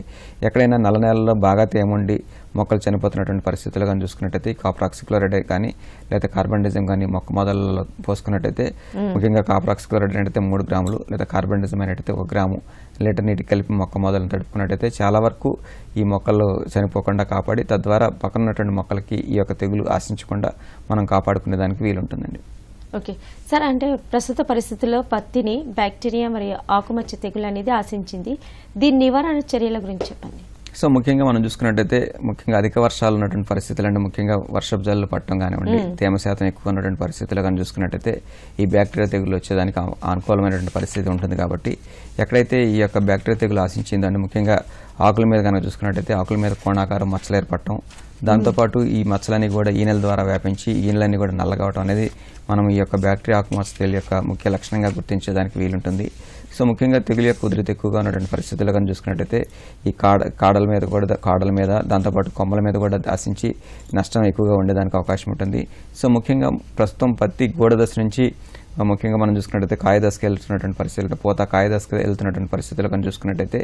ఎక్కడైనా నల్ల నేలలో బాగా తేముండి మొక్కలు చనిపోతున్నటువంటి పరిస్థితులు కానీ చూసుకున్నట్టయితే కాపరాక్సిక్లోరైడ్ కానీ లేదా కార్బన్డిజం కానీ మొక్క మొదలలో పోసుకున్నట్టయితే ముఖ్యంగా కాపరాక్సిక్లోరైడ్ అంటే మూడు గ్రాములు లేదా కార్బన్డిజం అనేటైతే ఒక గ్రాము లీటర్ నీటి కలిపి మొక్క మొదలను తడుపుకున్నట్టయితే చాలా వరకు ఈ మొక్కలు చనిపోకుండా కాపాడి తద్వారా పక్కన ఉన్నటువంటి మొక్కలకి ఈ యొక్క తెగులు ఆశించకుండా మనం కాపాడుకునే దానికి వీలుంటుందండి ఓకే సార్ అంటే ప్రస్తుత పరిస్థితుల్లో పత్తిని బ్యాక్టీరియా మరియు ఆకుమచ్చ తెగులు అనేది ఆశించింది దీని నివారణ చర్యల గురించి చెప్పండి సో ముఖ్యంగా మనం చూసుకున్నట్టయితే ముఖ్యంగా అధిక వర్షాలు ఉన్నటువంటి పరిస్థితులు అంటే ముఖ్యంగా వర్షపు జల్లు పట్టడం కానివ్వండి తేమ శాతం ఎక్కువ ఉన్నటువంటి పరిస్థితులు కానీ చూసుకున్నట్టయితే ఈ బ్యాక్టీరియా తెగులు వచ్చేదానికి అనుకూలమైనటువంటి పరిస్థితి ఉంటుంది కాబట్టి ఎక్కడైతే ఈ యొక్క బ్యాక్టీరియా తెగులు ఆశించిందంటే ముఖ్యంగా ఆకుల మీద కనుక చూసుకున్నట్టయితే ఆకుల మీద కోణాకారం మచ్చలు ఏర్పడటం దాంతోపాటు ఈ మచ్చలన్నీ కూడా ఈనెల ద్వారా వ్యాపించి ఈనెలన్నీ కూడా నల్లగవటం అనేది మనం ఈ యొక్క బ్యాక్టీరియా ఆక్మాస్ యొక్క ముఖ్య లక్షణంగా గుర్తించేదానికి వీలుంటుంది సో ముఖ్యంగా తెగులు యొక్క కుదిరిత ఎక్కువగా ఉన్నటువంటి పరిస్థితులు కానీ చూసుకున్నట్టయితే ఈ కాడ కాడల మీద కూడా కాడల మీద దాంతోపాటు కొమ్మల మీద కూడా ఆశించి నష్టం ఎక్కువగా ఉండేదానికి అవకాశం ఉంటుంది సో ముఖ్యంగా ప్రస్తుతం పత్తి గోడ దశ నుంచి ముఖ్యంగా మనం చూసుకున్నట్టయితే కాయదశకి వెళ్తున్నటువంటి పరిస్థితులు పోతా కాయదశకి వెళ్తున్నటువంటి పరిస్థితులు కానీ చూసుకున్నట్టయితే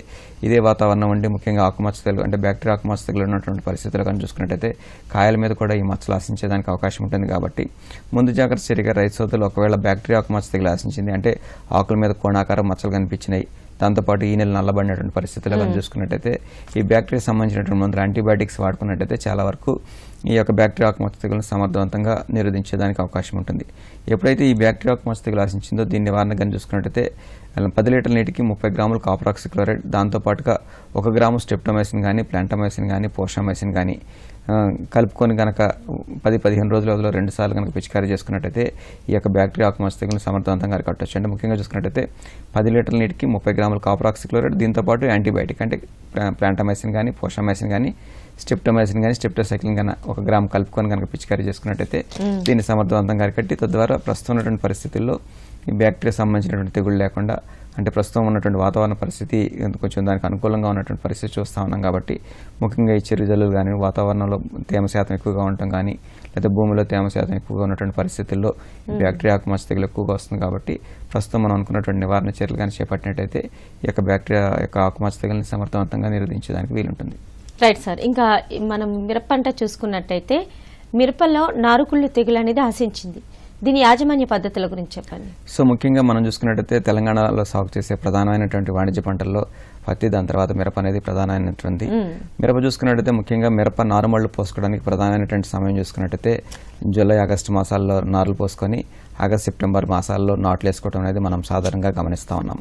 ఇదే వాతావరణం ఉండి ముఖ్యంగా ఆకుమచ్చ తెలుగు అంటే బ్యాక్టీరియా ఆకుమచ్చ తెగులు ఉన్నటువంటి పరిస్థితులు కానీ చూసుకున్నట్టయితే కాయల మీద కూడా ఈ మచ్చలు ఆశించేదానికి అవకాశం ఉంటుంది కాబట్టి ముందు జాగ్రత్త చర్యగా రైతు సోదరులు ఒకవేళ బ్యాక్టీరియా ఆకుమచ్చ తెగులు ఆశించింది అంటే ఆకుల మీద కోణాకారం మచ్చలు కనిపించినాయి దాంతోపాటు ఈ నెల నల్లబడినటువంటి పరిస్థితులు కానీ చూసుకున్నట్టయితే ఈ బ్యాక్టీరియా సంబంధించినటువంటి మందులు యాంటీబయాటిక్స్ వాడుకున్నట్టయితే చాలా వరకు ఈ యొక్క బ్యాక్టీరియా ఆకుమచ్చ తెగులను సమర్థవంతంగా నిరోధించేదానికి అవకాశం ఉంటుంది ఎప్పుడైతే ఈ బ్యాక్టీరియాకు ఆకుమచ్చ తెగులు ఆశించిందో దీని నివారణ కానీ చూసుకున్నట్టయితే పది లీటర్ల నీటికి ముప్పై గ్రాములు కాపరాక్సి క్లోరైడ్ దాంతోపాటుగా ఒక గ్రాము స్టెప్టోమైసిన్ కానీ ప్లాంటోమైసిన్ కానీ పోషామైసిన్ కానీ కలుపుకొని కనుక పది పదిహేను రోజుల వ్యవధిలో రెండుసార్లు కనుక పిచికారీ చేసుకున్నట్టయితే ఈ యొక్క బ్యాక్టీరియా ఆకుమచ్చ తెగులను సమర్థవంతంగా అరికట్టచ్చు అంటే ముఖ్యంగా చూసుకున్నట్టయితే పది లీటర్ల నీటికి ముప్పై గ్రాములు కాపరాక్సి క్లోరైడ్ దీంతోపాటు యాంటీబయాటిక్ అంటే ప్లాంటమైసిన్ కానీ పోషామైసిన్ కానీ స్టెప్టోమైసిన్ కానీ స్టెప్టోసైక్లిన్ కానీ ఒక గ్రామ్ కలుపుకొని కనుక పిచికారీ చేసుకున్నట్టయితే దీన్ని సమర్థవంతంగా అరికట్టి తద్వారా ప్రస్తుతం ఉన్నటువంటి పరిస్థితుల్లో ఈ బ్యాక్టీరియా సంబంధించినటువంటి తెగుళ్ళు లేకుండా అంటే ప్రస్తుతం ఉన్నటువంటి వాతావరణ పరిస్థితి కొంచెం దానికి అనుకూలంగా ఉన్నటువంటి పరిస్థితి చూస్తూ ఉన్నాం కాబట్టి ముఖ్యంగా చెరువు రిజల్ట్లు కానీ వాతావరణంలో తేమ శాతం ఎక్కువగా ఉండటం కానీ లేదా భూమిలో తేమ శాతం ఎక్కువగా ఉన్నటువంటి పరిస్థితుల్లో బ్యాక్టీరియా ఆకుమచ్చ తెగులు ఎక్కువగా వస్తుంది కాబట్టి ప్రస్తుతం మనం అనుకున్నటువంటి నివారణ చర్యలు కానీ చేపట్టినట్టయితే ఈ యొక్క బ్యాక్టీరియా యొక్క ఆకుమచ్చ తెగులని సమర్థవంతంగా నిరోధించడానికి వీలుంటుంది రైట్ సార్ ఇంకా మనం మిరప పంట చూసుకున్నట్టయితే మిరపలో నారుకుళ్ళు తెగులు అనేది ఆశించింది దీని యాజమాన్య పద్ధతుల గురించి చెప్పండి సో ముఖ్యంగా మనం చూసుకున్నట్టయితే తెలంగాణలో సాగు చేసే ప్రధానమైనటువంటి వాణిజ్య పంటల్లో పత్తి దాని తర్వాత మిరప అనేది ప్రధానమైనటువంటి మిరప చూసుకున్నట్టయితే ముఖ్యంగా మిరప నారుమళ్ళు పోసుకోవడానికి ప్రధానమైనటువంటి సమయం చూసుకున్నట్టయితే జూలై ఆగస్టు మాసాల్లో నారులు పోసుకొని ఆగస్ట్ సెప్టెంబర్ మాసాల్లో నాట్లు వేసుకోవడం అనేది మనం సాధారణంగా గమనిస్తూ ఉన్నాం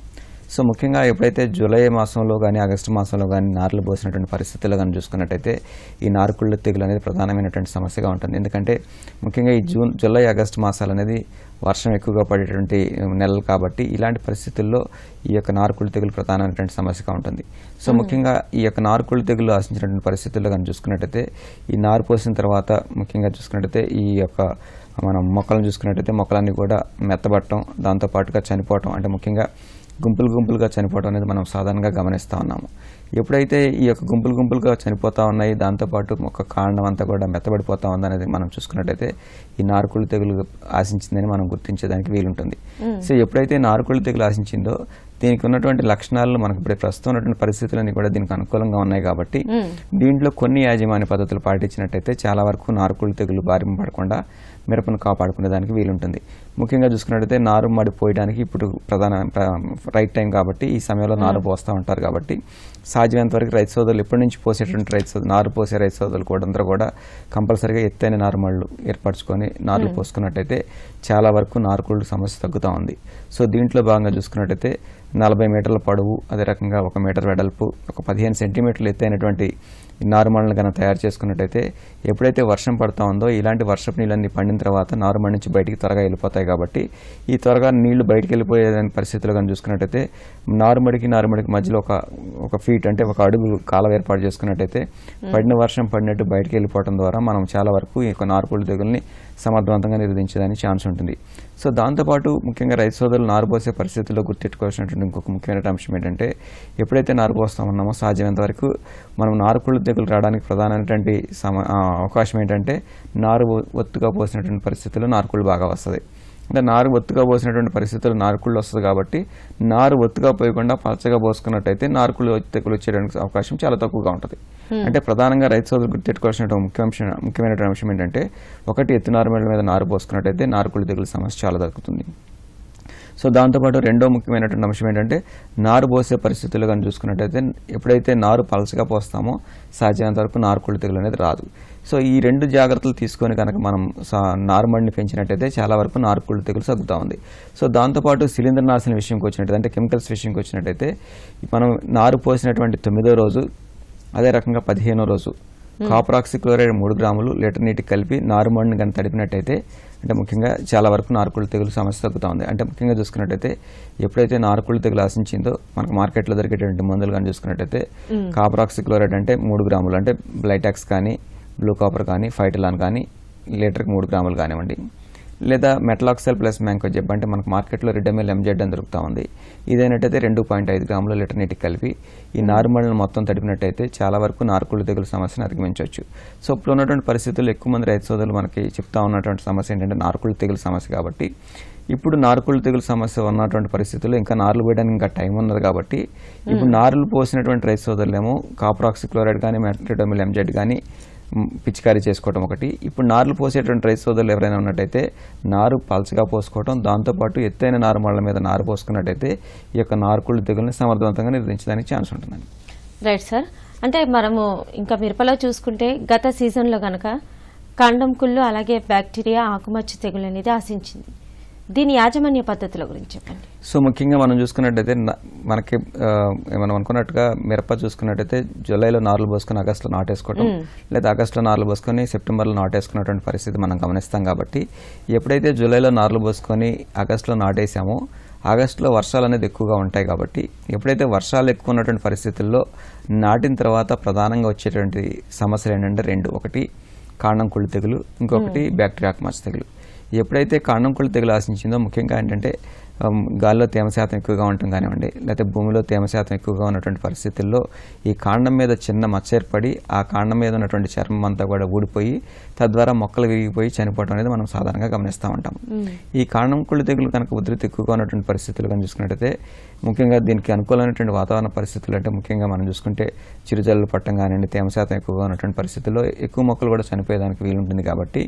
సో ముఖ్యంగా ఎప్పుడైతే జూలై మాసంలో కానీ ఆగస్టు మాసంలో కానీ నార్లు పోసినటువంటి పరిస్థితుల్లో కానీ చూసుకున్నట్టయితే ఈ నార్కుళ్ళ తెగులు అనేది ప్రధానమైనటువంటి సమస్యగా ఉంటుంది ఎందుకంటే ముఖ్యంగా ఈ జూన్ జూలై ఆగస్టు మాసాలు అనేది వర్షం ఎక్కువగా పడేటువంటి నెలలు కాబట్టి ఇలాంటి పరిస్థితుల్లో ఈ యొక్క నార్కుళ్ళు తెగులు ప్రధానమైనటువంటి సమస్యగా ఉంటుంది సో ముఖ్యంగా ఈ యొక్క నార్కుళ్ళు తెగులు ఆశించినటువంటి పరిస్థితుల్లో కానీ చూసుకున్నట్టయితే ఈ నారు పోసిన తర్వాత ముఖ్యంగా చూసుకున్నట్టయితే ఈ యొక్క మనం మొక్కలను చూసుకున్నట్టయితే మొక్కలన్నీ కూడా మెత్తబట్టడం దాంతోపాటుగా చనిపోవటం అంటే ముఖ్యంగా గుంపులు గుంపులుగా చనిపోవడం అనేది మనం సాధారణంగా గమనిస్తూ ఉన్నాము ఎప్పుడైతే ఈ యొక్క గుంపులు గుంపులుగా చనిపోతూ ఉన్నాయి దాంతోపాటు ఒక కారణం అంతా కూడా మెత్తబడిపోతూ ఉంది అనేది మనం చూసుకున్నట్టయితే ఈ నారుకుళ్ళు తెగులు ఆశించిందని మనం గుర్తించేదానికి వీలుంటుంది సో ఎప్పుడైతే నారుకుళ్ళు తెగులు ఆశించిందో దీనికి ఉన్నటువంటి లక్షణాలు మనకు ఇప్పుడు ప్రస్తుతం ఉన్నటువంటి పరిస్థితులన్నీ కూడా దీనికి అనుకూలంగా ఉన్నాయి కాబట్టి దీంట్లో కొన్ని యాజమాన్య పద్ధతులు పాటించినట్టయితే చాలా వరకు నారుకుళ్ళు తెగులు బారిన పడకుండా మిరపను కాపాడుకునే దానికి వీలుంటుంది ముఖ్యంగా చూసుకున్నట్టయితే నారు మడి పోయడానికి ఇప్పుడు ప్రధాన రైట్ టైం కాబట్టి ఈ సమయంలో నారు hmm. పోస్తూ ఉంటారు కాబట్టి సాధ్యమైనంత వరకు రైతు సోదరులు ఇప్పటి నుంచి పోసేటువంటి రైతు hmm. సోదరు నారు పోసే రైతు సోదరులు కూడా అందరూ కూడా కంపల్సరీగా ఎత్తైన మళ్ళు ఏర్పరచుకొని నార్లు hmm. పోసుకున్నట్టయితే చాలా వరకు నారుకుళ్ళు సమస్య తగ్గుతూ ఉంది సో దీంట్లో భాగంగా చూసుకున్నట్టయితే నలభై మీటర్ల పొడవు అదే రకంగా ఒక మీటర్ వెడల్పు ఒక పదిహేను సెంటీమీటర్లు ఎత్తైనటువంటి నారుమళ్ళను కనుక తయారు చేసుకున్నట్టయితే ఎప్పుడైతే వర్షం పడుతూ ఉందో ఇలాంటి వర్షపు నీళ్ళన్ని పండిన తర్వాత నారుమణి నుంచి బయటికి త్వరగా వెళ్ళిపోతాయి ఉంటాయి కాబట్టి ఈ త్వరగా నీళ్లు బయటికి వెళ్ళిపోయే పరిస్థితులు కానీ చూసుకున్నట్టయితే నారుమడికి నారుమడికి మధ్యలో ఒక ఒక ఫీట్ అంటే ఒక అడుగు కాలం ఏర్పాటు చేసుకున్నట్టయితే పడిన వర్షం పడినట్టు బయటికి వెళ్ళిపోవడం ద్వారా మనం చాలా వరకు ఈ యొక్క నారుపూల తెగుల్ని సమర్థవంతంగా నిర్వహించడానికి ఛాన్స్ ఉంటుంది సో దాంతోపాటు ముఖ్యంగా రైతు సోదరులు నారుపోసే పరిస్థితుల్లో గుర్తెట్టుకోవాల్సినటువంటి ఇంకొక ముఖ్యమైన అంశం ఏంటంటే ఎప్పుడైతే నారుపోస్తా ఉన్నామో సాధ్యమైనంత వరకు మనం నారుకుళ్ళు తెగులు రావడానికి ప్రధానమైనటువంటి అవకాశం ఏంటంటే నారు ఒత్తుగా పోసినటువంటి పరిస్థితుల్లో నారుకుళ్ళు బాగా వస్తుంది అంటే నారు ఒత్తుగా పోసినటువంటి పరిస్థితులు నారుకుళ్ళు వస్తుంది కాబట్టి నారు ఒత్తుగా పోయకుండా పలచగా పోసుకున్నట్టయితే నారుకుళ్ళు తెగులు వచ్చేటువంటి అవకాశం చాలా తక్కువగా ఉంటుంది అంటే ప్రధానంగా రైతు సోదరు గుర్తెట్టుకోవాల్సిన ముఖ్య అంశం ముఖ్యమైనటువంటి అంశం ఏంటంటే ఒకటి ఎత్తునారు మెడల మీద నారు పోసుకున్నట్టయితే నారుకుళ్ళు తెగులు సమస్య చాలా తగ్గుతుంది సో దాంతోపాటు రెండో ముఖ్యమైనటువంటి అంశం ఏంటంటే నారు పోసే పరిస్థితులు కానీ చూసుకున్నట్టయితే ఎప్పుడైతే నారు పలసగా పోస్తామో సాధ్యమైనంత వరకు నారుకుళ్ళు తెగులు అనేది రాదు సో ఈ రెండు జాగ్రత్తలు తీసుకొని కనుక మనం నార్మల్ని పెంచినట్టయితే చాలా వరకు నార్కుళ్ళు తెగులు సగ్గుతూ ఉంది సో దాంతోపాటు సిలిండర్ నార్సిన విషయంకి వచ్చినట్టు అంటే కెమికల్స్ విషయంకి వచ్చినట్టయితే మనం నారు పోసినటువంటి తొమ్మిదో రోజు అదే రకంగా పదిహేనో రోజు కాపరాక్సిక్లోరైడ్ మూడు గ్రాములు లీటర్ నీటికి కలిపి నారుమడిని కానీ తడిపినట్టయితే అంటే ముఖ్యంగా చాలా వరకు నార్కుళ్ళు తెగులు సమస్య తగ్గుతూ ఉంది అంటే ముఖ్యంగా చూసుకున్నట్టయితే ఎప్పుడైతే నార్కుళ్ళు తెగులు ఆశించిందో మనకు మార్కెట్లో దొరికేటువంటి మందులు కానీ చూసుకున్నట్టయితే కాపరాక్సిక్లోరైడ్ అంటే మూడు గ్రాములు అంటే బ్లైటాక్స్ కానీ బ్లూ కాపర్ కానీ ఫైటలాన్ కానీ లీటర్కి మూడు గ్రాములు కానివ్వండి లేదా మెటలాక్సెల్ ప్లస్ జెబ్ అంటే మనకు మార్కెట్లో రిడమిల్ ఎంజెడ్ అని దొరుకుతూ ఉంది ఇదేనట్టయితే రెండు పాయింట్ ఐదు గ్రాముల లీటర్ నీటికి కలిపి ఈ నారుమళ్ళను మొత్తం తడిపినట్టయితే చాలా వరకు నార్కుళ్ళు తెగులు సమస్యను అధిగమించవచ్చు సో ఇప్పుడు ఉన్నటువంటి పరిస్థితుల్లో ఎక్కువ మంది రైతు సోదరులు మనకి చెప్తా ఉన్నటువంటి సమస్య ఏంటంటే నార్కుళ్ళు తెగులు సమస్య కాబట్టి ఇప్పుడు నార్కులు తెగులు సమస్య ఉన్నటువంటి పరిస్థితుల్లో ఇంకా నార్లు పోయడానికి ఇంకా టైం ఉన్నది కాబట్టి ఇప్పుడు నార్లు పోసినటువంటి రైతు సోదరులేమో కాప్రాక్సిక్లోరైడ్ కానీ మెట్రిడోమిల్ ఎంజెడ్ కానీ పిచికారీ చేసుకోవటం ఒకటి ఇప్పుడు నారులు పోసేటువంటి రైతు సోదరులు ఎవరైనా ఉన్నట్టయితే నారు పలచగా పోసుకోవటం దాంతోపాటు ఎత్తైన నారు మళ్ళ మీద నారు పోసుకున్నట్టయితే ఈ యొక్క నారుకుళ్ళు తెగుల్ని సమర్థవంతంగా నిర్వహించడానికి ఛాన్స్ ఉంటుందండి రైట్ సార్ అంటే మనము ఇంకా మిరపలో చూసుకుంటే గత సీజన్లో కనుక కాండం కుళ్ళు అలాగే బ్యాక్టీరియా ఆకుమచ్చ తెగులు అనేది ఆశించింది దీని యాజమాన్య పద్ధతుల గురించి చెప్పండి సో ముఖ్యంగా మనం చూసుకున్నట్టయితే మనకి ఏమైనా అనుకున్నట్టుగా మిరప చూసుకున్నట్టయితే జూలైలో నార్లు పోసుకొని ఆగస్టులో నాటేసుకోవడం లేదా ఆగస్టులో నార్లు పోసుకొని సెప్టెంబర్లో నాటేసుకున్నటువంటి పరిస్థితి మనం గమనిస్తాం కాబట్టి ఎప్పుడైతే జూలైలో నార్లు పోసుకొని ఆగస్టులో నాటేసామో ఆగస్టులో వర్షాలు అనేది ఎక్కువగా ఉంటాయి కాబట్టి ఎప్పుడైతే వర్షాలు ఎక్కువ ఉన్నటువంటి పరిస్థితుల్లో నాటిన తర్వాత ప్రధానంగా వచ్చేటువంటి సమస్యలు ఏంటంటే రెండు ఒకటి కాండం కుళ్ళు తెగులు ఇంకొకటి బ్యాక్టీరియా ఆక్మాస్ తెగులు ఎప్పుడైతే కాండంకుల తెగులు ఆశించిందో ముఖ్యంగా ఏంటంటే గాల్లో తేమ శాతం ఎక్కువగా ఉండటం కానివ్వండి లేకపోతే భూమిలో తేమ శాతం ఎక్కువగా ఉన్నటువంటి పరిస్థితుల్లో ఈ కాండం మీద చిన్న మచ్చ ఏర్పడి ఆ కాండం మీద ఉన్నటువంటి చర్మం అంతా కూడా ఊడిపోయి తద్వారా మొక్కలు విరిగిపోయి చనిపోవడం అనేది మనం సాధారణంగా గమనిస్తూ ఉంటాం ఈ కారణం కుళ్ళు తెగులు కనుక ఉధృతి ఎక్కువగా ఉన్నటువంటి పరిస్థితులు కానీ చూసుకున్నట్టయితే ముఖ్యంగా దీనికి అనుకూలమైనటువంటి వాతావరణ పరిస్థితులు అంటే ముఖ్యంగా మనం చూసుకుంటే చిరుజల్లు పట్టం కానివ్వండి తేమ శాతం ఎక్కువగా ఉన్నటువంటి పరిస్థితుల్లో ఎక్కువ మొక్కలు కూడా చనిపోయేదానికి వీలుంటుంది కాబట్టి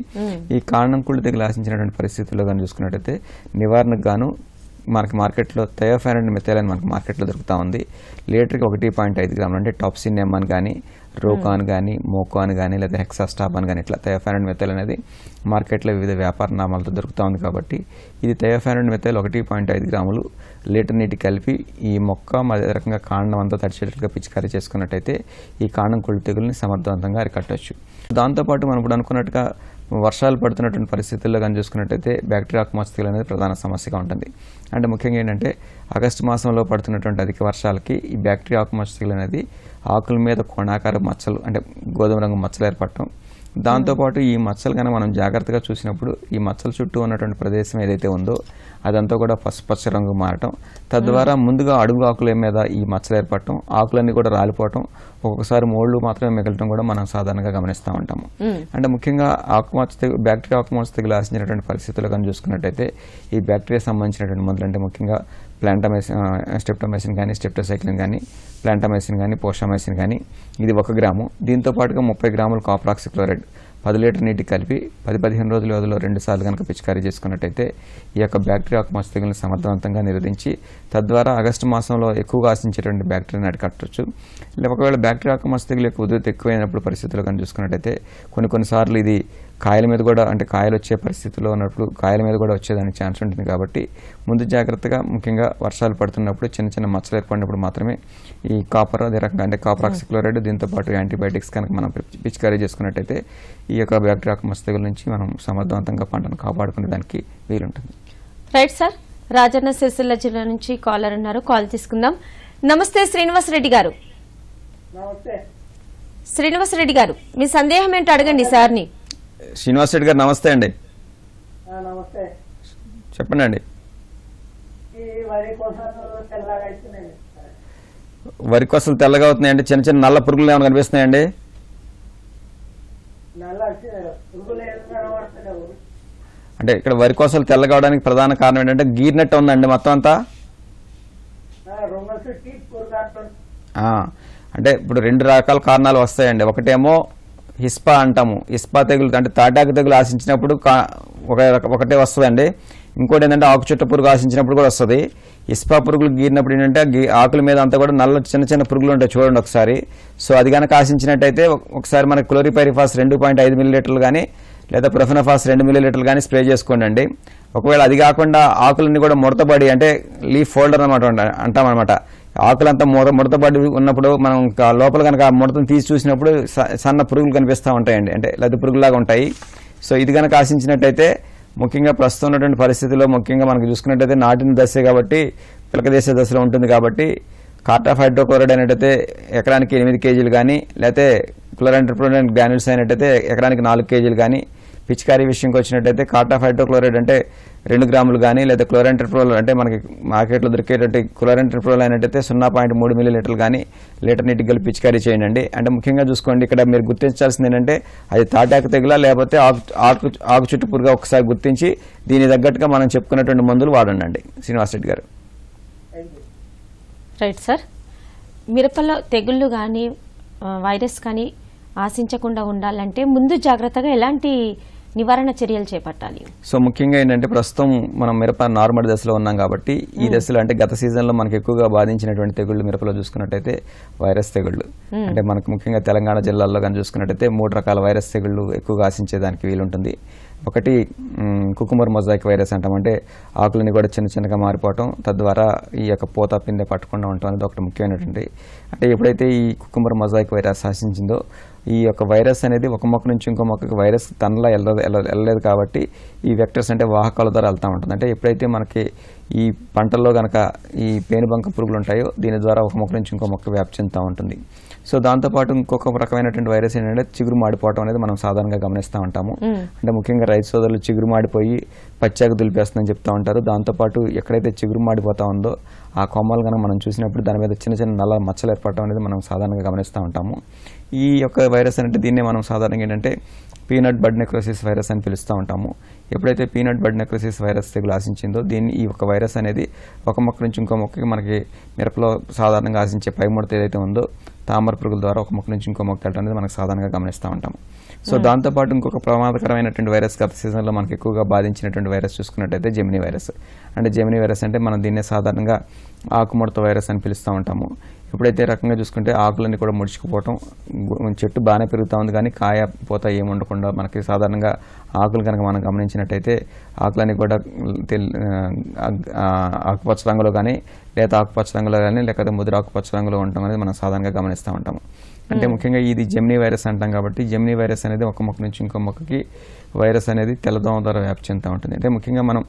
ఈ కారణం కుళ్ళు తెగులు ఆశించినటువంటి పరిస్థితుల్లో కానీ చూసుకున్నట్టయితే నివారణకు గాను మనకి మార్కెట్లో థయోఫైన్ అండ్ మిథైల్ అని మనకి మార్కెట్లో దొరుకుతూ ఉంది లీటర్కి ఒకటి పాయింట్ ఐదు గ్రాములు అంటే టాప్సిన్ ఎమ్మన్ కానీ రోకాన్ కానీ మోకాన్ కానీ లేదా హెక్సాస్టాపాన్ కానీ ఇట్లా థయోఫానైడ్ మెథల్ అనేది మార్కెట్లో వివిధ వ్యాపార నామాలతో దొరుకుతూ ఉంది కాబట్టి ఇది థయోఫానైడ్ మెథల్ ఒకటి పాయింట్ ఐదు గ్రాములు లీటర్ నీటి కలిపి ఈ మొక్క అదే రకంగా కాండం అంతా తడిచేటట్లుగా పిచికారీ చేసుకున్నట్టయితే ఈ కాండం కుళ్ళు తెగుల్ని సమర్థవంతంగా అరికట్టవచ్చు దాంతోపాటు మనం ఇప్పుడు అనుకున్నట్టుగా వర్షాలు పడుతున్నటువంటి పరిస్థితుల్లో కానీ చూసుకున్నట్టయితే బ్యాక్టీరియా ఆక్మాస్తికలు అనేది ప్రధాన సమస్యగా ఉంటుంది అంటే ముఖ్యంగా ఏంటంటే ఆగస్టు మాసంలో పడుతున్నటువంటి అధిక వర్షాలకి ఈ బ్యాక్టీరియా ఆకు మచ్చలు అనేది ఆకుల మీద కోణాకార మచ్చలు అంటే గోధుమ రంగు మచ్చలు ఏర్పడటం దాంతోపాటు ఈ మచ్చలు కనుక మనం జాగ్రత్తగా చూసినప్పుడు ఈ మచ్చల చుట్టూ ఉన్నటువంటి ప్రదేశం ఏదైతే ఉందో అదంతా కూడా పసుపచ్చ రంగు మారటం తద్వారా ముందుగా అడుగు ఆకుల మీద ఈ మచ్చలు ఏర్పడటం ఆకులన్నీ కూడా రాలిపోవటం ఒక్కొక్కసారి మోళ్లు మాత్రమే మిగలటం కూడా మనం సాధారణంగా గమనిస్తూ ఉంటాము అంటే ముఖ్యంగా ఆకుమచ్చ బ్యాక్టీరియా ఆకుమచ్చ తెగులు ఆశించినటువంటి పరిస్థితులు కానీ చూసుకున్నట్టయితే ఈ బ్యాక్టీరియా సంబంధించినటువంటి మందులు అంటే ముఖ్యంగా ప్లాంటమైసిన్ స్టెప్టమైసిన్ కానీ స్టెప్టోసైక్లిన్ కానీ ప్లాంటమైసిన్ కానీ పోస్టామైసిన్ కానీ ఇది ఒక గ్రాము దీంతో పాటుగా ముప్పై గ్రాములు కాప్రాక్సిక్లోరైడ్ పది లీటర్ నీటికి కలిపి పది పదిహేను రోజుల వ్యవధిలో రెండుసార్లు కనుక పిచికారీ చేసుకున్నట్టయితే ఈ యొక్క బ్యాక్టీరియా ఆకుమచ్చ సమర్థవంతంగా నిరోధించి తద్వారా ఆగస్టు మాసంలో ఎక్కువగా ఆశించేటువంటి బ్యాక్టీరియాని అరికట్టవచ్చు ఒకవేళ బ్యాక్టీరియా ఆకుమచ్చ తెగులు యొక్క ఉదృతి ఎక్కువైనప్పుడు పరిస్థితులు కానీ చూసుకున్నట్టయితే కొన్ని కొన్నిసార్లు ఇది కాయల మీద కూడా అంటే కాయలు వచ్చే పరిస్థితిలో ఉన్నప్పుడు కాయల మీద కూడా వచ్చేదానికి ఛాన్స్ ఉంటుంది కాబట్టి ముందు జాగ్రత్తగా ముఖ్యంగా వర్షాలు పడుతున్నప్పుడు చిన్న చిన్న మచ్చలు ఏర్పడినప్పుడు మాత్రమే ఈ కాపర్ అదే రకంగా అంటే కాపర్ ఆక్సిక్లోరైడ్ దీంతోపాటు యాంటీబయాటిక్స్ కనుక మనం పిచికారీ చేసుకున్నట్టయితే ఈ యొక్క బ్యాక్టీరియా మస్తగుల నుంచి మనం సమర్థవంతంగా పంటను కాపాడుకునే దానికి వీలుంటుంది రైట్ సార్ రాజన్న సిరిసిల్ల జిల్లా నుంచి కాలర్ ఉన్నారు కాల్ తీసుకుందాం నమస్తే శ్రీనివాస్ రెడ్డి గారు శ్రీనివాస్ రెడ్డి గారు మీ సందేహం ఏంటో అడగండి సార్ని శ్రీనివాస్ రెడ్డి గారు నమస్తే అండి చెప్పండి అండి వరి కోసం తెల్లగా అవుతున్నాయండి చిన్న చిన్న నల్ల పురుగులు ఏమైనా కనిపిస్తున్నాయండి అంటే ఇక్కడ వరి కోసలు తెల్లగవడానికి ప్రధాన కారణం ఏంటంటే గీర్నట్టు ఉందండి మొత్తం అంతా అంటే ఇప్పుడు రెండు రకాల కారణాలు వస్తాయండి ఒకటేమో హిస్పా అంటాము హిస్పా తెగులు అంటే తాటాకు తెగులు ఆశించినప్పుడు ఒక ఒకటే వస్తుందండి ఇంకోటి ఏంటంటే ఆకు చుట్ట పురుగు ఆశించినప్పుడు కూడా వస్తుంది ఇస్పా పురుగులు గీరినప్పుడు ఏంటంటే ఆకుల మీద అంతా కూడా నల్ల చిన్న చిన్న పురుగులు ఉంటాయి చూడండి ఒకసారి సో అది కనుక ఆశించినట్టయితే ఒకసారి మనకు క్లోరిపైరిఫాస్ రెండు పాయింట్ ఐదు మిల్లీలీటర్లు కానీ లేదా ప్రొఫెనఫాస్ రెండు మిల్లీలీటర్లు కానీ స్ప్రే చేసుకోండి ఒకవేళ అది కాకుండా ఆకులన్నీ కూడా ముడతబడి అంటే లీఫ్ ఫోల్డర్ అనమాట అంటాం అనమాట ఆకులంతా ముడ ముడతబడి ఉన్నప్పుడు మనం లోపల కనుక ఆ ముడతను తీసి చూసినప్పుడు సన్న పురుగులు కనిపిస్తూ ఉంటాయండి అంటే లద్దు పురుగులాగా ఉంటాయి సో ఇది కనుక ఆశించినట్టయితే ముఖ్యంగా ప్రస్తుతం ఉన్నటువంటి పరిస్థితిలో ముఖ్యంగా మనకు చూసుకున్నట్టయితే నాటిన దశ కాబట్టి పిలకదేశ దశలో ఉంటుంది కాబట్టి కార్టాఫ్ హైడ్రోక్లోరైడ్ అయినట్టయితే ఎకరానికి ఎనిమిది కేజీలు కానీ లేకపోతే క్లోరంట్రప్రోడెంట్ గ్రాన్యుల్స్ అయినట్టయితే ఎకరానికి నాలుగు కేజీలు కానీ పిచికారీ విషయంకి వచ్చినట్టయితే కార్టాఫ్ హైడ్రోక్లోరైడ్ అంటే రెండు గ్రాములు కానీ లేదా క్లోరెంటర్ప్రోల్ అంటే మనకి మార్కెట్లో దొరికేటువంటి క్లోరెంటర్ప్రోల్ అయినట్టయితే సున్నా పాయింట్ మూడు మిల్లీ లీటర్లు కానీ లీటర్ నీటికి కలిపి పిచికారీ చేయండి అంటే ముఖ్యంగా చూసుకోండి ఇక్కడ మీరు గుర్తించాల్సింది ఏంటంటే అది తాటాకు తెగులా లేకపోతే ఆకు ఆకు చుట్టుపురుగా ఒకసారి గుర్తించి దీని తగ్గట్టుగా మనం చెప్పుకున్నటువంటి మందులు వాడండి శ్రీనివాస్ రెడ్డి గారు రైట్ సార్ మిరపలో తెగుళ్ళు కానీ వైరస్ కానీ ఆశించకుండా ఉండాలంటే ముందు జాగ్రత్తగా ఎలాంటి నివారణ చర్యలు చేపట్టాలి సో ముఖ్యంగా ఏంటంటే ప్రస్తుతం మనం మిరప నార్మల్ దశలో ఉన్నాం కాబట్టి ఈ hmm. దశలో అంటే గత సీజన్లో మనకు ఎక్కువగా బాధించినటువంటి తెగుళ్ళు మిరపలో చూసుకున్నట్టయితే వైరస్ తెగుళ్ళు hmm. అంటే మనకు ముఖ్యంగా తెలంగాణ జిల్లాల్లో కానీ చూసుకున్నట్టయితే మూడు రకాల వైరస్ తెగుళ్ళు ఎక్కువగా ఆశించేదానికి వీలుంటుంది ఒకటి కుకుమర్ మొజాయిక్ వైరస్ అంటాం అంటే ఆకులని కూడా చిన్న చిన్నగా మారిపోవటం తద్వారా ఈ యొక్క పూత పిందె పట్టకుండా ఉండటం అనేది ఒకటి ముఖ్యమైనటువంటి అంటే ఎప్పుడైతే ఈ కుకుమర్ మొజాయిక్ వైరస్ ఆశించిందో ఈ యొక్క వైరస్ అనేది ఒక మొక్క నుంచి ఇంకో మొక్కకి వైరస్ తనలా వెళ్ళదు వెళ్ళలేదు కాబట్టి ఈ వెక్టర్స్ అంటే వాహకాల ద్వారా వెళ్తూ ఉంటుంది అంటే ఎప్పుడైతే మనకి ఈ పంటల్లో కనుక ఈ పేనుబంక పురుగులు ఉంటాయో దీని ద్వారా ఒక మొక్క నుంచి ఇంకో మొక్క వ్యాప్తి చెందుతూ ఉంటుంది సో దాంతోపాటు ఇంకొక రకమైనటువంటి వైరస్ ఏంటంటే చిగురు మాడిపోవడం అనేది మనం సాధారణంగా గమనిస్తూ ఉంటాము అంటే ముఖ్యంగా రైతు సోదరులు చిగురు మాడిపోయి పచ్చాకు దులిపేస్తుందని చెప్తూ ఉంటారు దాంతోపాటు ఎక్కడైతే చిగురు మాడిపోతూ ఉందో ఆ కొమ్మలు కనుక మనం చూసినప్పుడు దాని మీద చిన్న చిన్న నల్ల మచ్చలు ఏర్పడటం అనేది మనం సాధారణంగా గమనిస్తూ ఉంటాము ఈ యొక్క వైరస్ అంటే దీన్నే మనం సాధారణంగా ఏంటంటే పీనట్ బడ్ నెక్రోసిస్ వైరస్ అని పిలుస్తూ ఉంటాము ఎప్పుడైతే పీనట్ బడ్ నెక్రోసిస్ వైరస్ తెగులు ఆశించిందో దీన్ని ఈ ఒక వైరస్ అనేది ఒక మొక్క నుంచి ఇంకో మొక్కకి మనకి మిరపలో సాధారణంగా ఆశించే పైముడత ఏదైతే ఉందో తామర పురుగుల ద్వారా ఒక మొక్క నుంచి ఇంకో మొక్క వెళ్ళడం అనేది మనకు సాధారణంగా గమనిస్తూ ఉంటాము సో hmm. దాంతోపాటు ఇంకొక ప్రమాదకరమైనటువంటి వైరస్ గత సీజన్లో మనకు ఎక్కువగా బాధించినటువంటి వైరస్ చూసుకున్నట్టయితే జెమిని వైరస్ అంటే జెమిని వైరస్ అంటే మనం దీన్నే సాధారణంగా ఆకుముడత వైరస్ అని పిలుస్తూ ఉంటాము ఎప్పుడైతే రకంగా చూసుకుంటే ఆకులన్నీ కూడా ముడుచుకుపోవటం చెట్టు బాగానే పెరుగుతూ ఉంది కానీ కాయ పోత ఏమి ఉండకుండా మనకి సాధారణంగా ఆకులు కనుక మనం గమనించినట్టయితే ఆకులన్నీ కూడా ఆకుపచ్చ రంగులో కానీ లేత ఆకుపచ్చ రంగులో కానీ లేకపోతే ముద్ర ఆకుపచ్చ రంగులో ఉండటం అనేది మనం సాధారణంగా గమనిస్తూ ఉంటాము అంటే ముఖ్యంగా ఇది జెమినీ వైరస్ అంటాం కాబట్టి జెమినీ వైరస్ అనేది ఒక మొక్క నుంచి ఇంకో మొక్కకి వైరస్ అనేది తెల్లదోమ ద్వారా వ్యాప్తి చెందుతూ ఉంటుంది అంటే ముఖ్యంగా మనం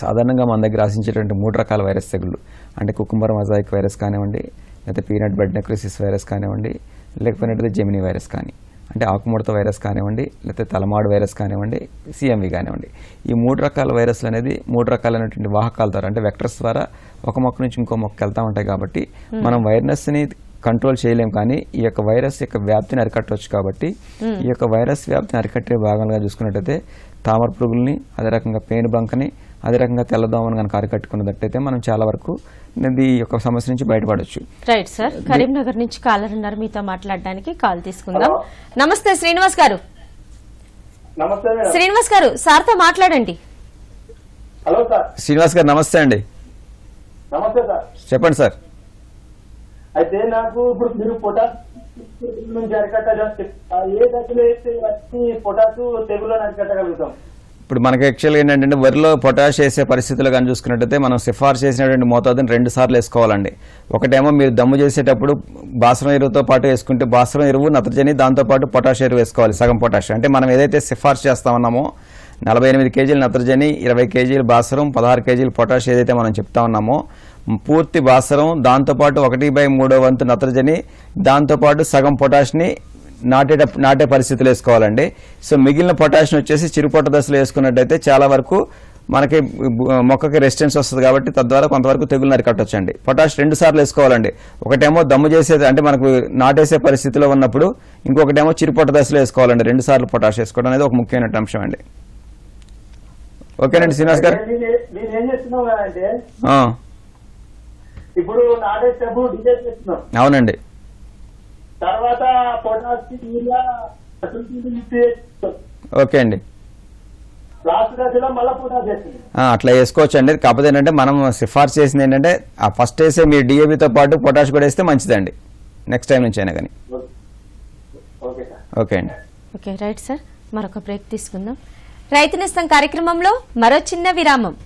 సాధారణంగా మన దగ్గర ఆశించేటువంటి మూడు రకాల వైరస్ తెగుళ్ళు అంటే కుకుంబర్ మజాయిక్ వైరస్ కానివ్వండి లేకపోతే పీనట్ బెడ్ నెక్రోసిస్ వైరస్ కానివ్వండి లేకపోయినట్టు జెమినీ వైరస్ కానీ అంటే ఆకుముడత వైరస్ కానివ్వండి లేకపోతే తలమాడు వైరస్ కానివ్వండి సిఎంవి కానివ్వండి ఈ మూడు రకాల వైరస్లు అనేది మూడు రకాలైనటువంటి వాహకాల ద్వారా అంటే వెక్టర్స్ ద్వారా ఒక మొక్క నుంచి ఇంకో మొక్కకి వెళ్తూ ఉంటాయి కాబట్టి మనం వైరస్ని కంట్రోల్ చేయలేం కానీ ఈ యొక్క వైరస్ యొక్క వ్యాప్తిని అరికట్టవచ్చు కాబట్టి ఈ యొక్క వైరస్ వ్యాప్తిని అరికట్టే భాగంగా చూసుకున్నట్టయితే తామర పురుగుల్ని అదే రకంగా పేను బంకని అదే రకంగా తెల్లదోమను కనుక అరికట్టుకున్నట్టయితే మనం చాలా వరకు ఈ యొక్క సమస్య నుంచి బయటపడవచ్చు రైట్ సార్ కరీంనగర్ నుంచి కాలర్ ఉన్నారు మీతో మాట్లాడడానికి కాల్ తీసుకుందాం నమస్తే శ్రీనివాస్ గారు శ్రీనివాస్ గారు సార్తో మాట్లాడండి హలో సార్ శ్రీనివాస్ గారు నమస్తే అండి నమస్తే సార్ చెప్పండి సార్ అయితే నాకు ఇప్పుడు మీరు పొటాస్ నుంచి అరికట్టాలి ఏ దశలో వేస్తే పొటాసు తెగులో అరికట్టగలుగుతాం ఇప్పుడు మనకి యాక్చువల్గా ఏంటంటే వరిలో పొటాష్ వేసే పరిస్థితులు కానీ చూసుకున్నట్టయితే మనం సిఫార్సు చేసినటువంటి మోతాదుని రెండు సార్లు వేసుకోవాలండి ఒకటేమో మీరు దమ్ము చేసేటప్పుడు బాసరం ఎరువుతో పాటు వేసుకుంటే బాసరం ఎరువు నత్రజని దాంతోపాటు పొటాష్ ఎరువు వేసుకోవాలి సగం పొటాష్ అంటే మనం ఏదైతే సిఫార్సు చేస్తామన్నామో నలభై ఎనిమిది కేజీలు నత్రజని ఇరవై కేజీలు బాసరం పదహారు కేజీలు పొటాష్ ఏదైతే మనం చెప్తా ఉన్నామో పూర్తి బాసరం దాంతోపాటు ఒకటి బై మూడో వంతు నత్రజని దాంతోపాటు సగం పొటాష్ని నాటే నాటే పరిస్థితులు వేసుకోవాలండి సో మిగిలిన పొటాషియం వచ్చేసి చిరుపొట్ట దశలు వేసుకున్నట్టయితే చాలా వరకు మనకి మొక్కకి రెసిస్టెన్స్ వస్తుంది కాబట్టి తద్వారా కొంతవరకు తెగులు అండి పొటాష్ రెండు సార్లు వేసుకోవాలండి ఒకటేమో దమ్ము చేసేది అంటే మనకు నాటేసే పరిస్థితిలో ఉన్నప్పుడు ఇంకొకటేమో చిరుపొట్ట దశలో వేసుకోవాలండి రెండు సార్లు పొటాష్ వేసుకోవడం అనేది ఒక ముఖ్యమైన అంశం అండి ఓకేనండి శ్రీనివాస్ గారు ఇప్పుడు అవునండి తర్వాత ఓకే అండి అట్లా వేసుకోవచ్చు అండి కాకపోతే ఏంటంటే మనం సిఫార్సు చేసింది ఏంటంటే ఆ ఫస్ట్ వేసే మీరు డిఏబితో పాటు పొటాష్ కూడా వేస్తే మంచిదండి నెక్స్ట్ టైం నుంచి అయినా కానీ ఓకే అండి ఓకే రైట్ సార్ మరొక బ్రేక్ తీసుకుందాం రైతు నేస్తం కార్యక్రమంలో మరో చిన్న విరామం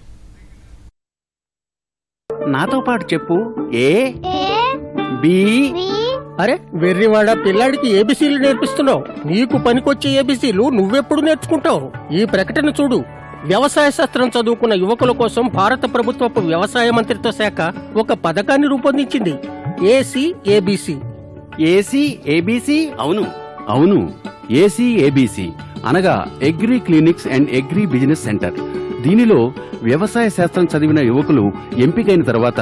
నాతో పాటు చెప్పు ఏ బి అరే వెర్రివాడ పిల్లాడికి ఏబీసీలు నేర్పిస్తున్నావు నీకు పనికొచ్చే ఏబీసీలు నువ్వెప్పుడు నేర్చుకుంటావు ఈ ప్రకటన చూడు వ్యవసాయ శాస్త్రం చదువుకున్న యువకుల కోసం భారత ప్రభుత్వపు వ్యవసాయ మంత్రిత్వ శాఖ ఒక పథకాన్ని రూపొందించింది ఏసీ ఏబీసీ ఏసీ ఏబీసీ అవును అవును ఏసీ ఏబీసీ అనగా agri clinics and agribusiness centre దీనిలో వ్యవసాయ శాస్త్రం చదివిన యువకులు ఎంపికైన తర్వాత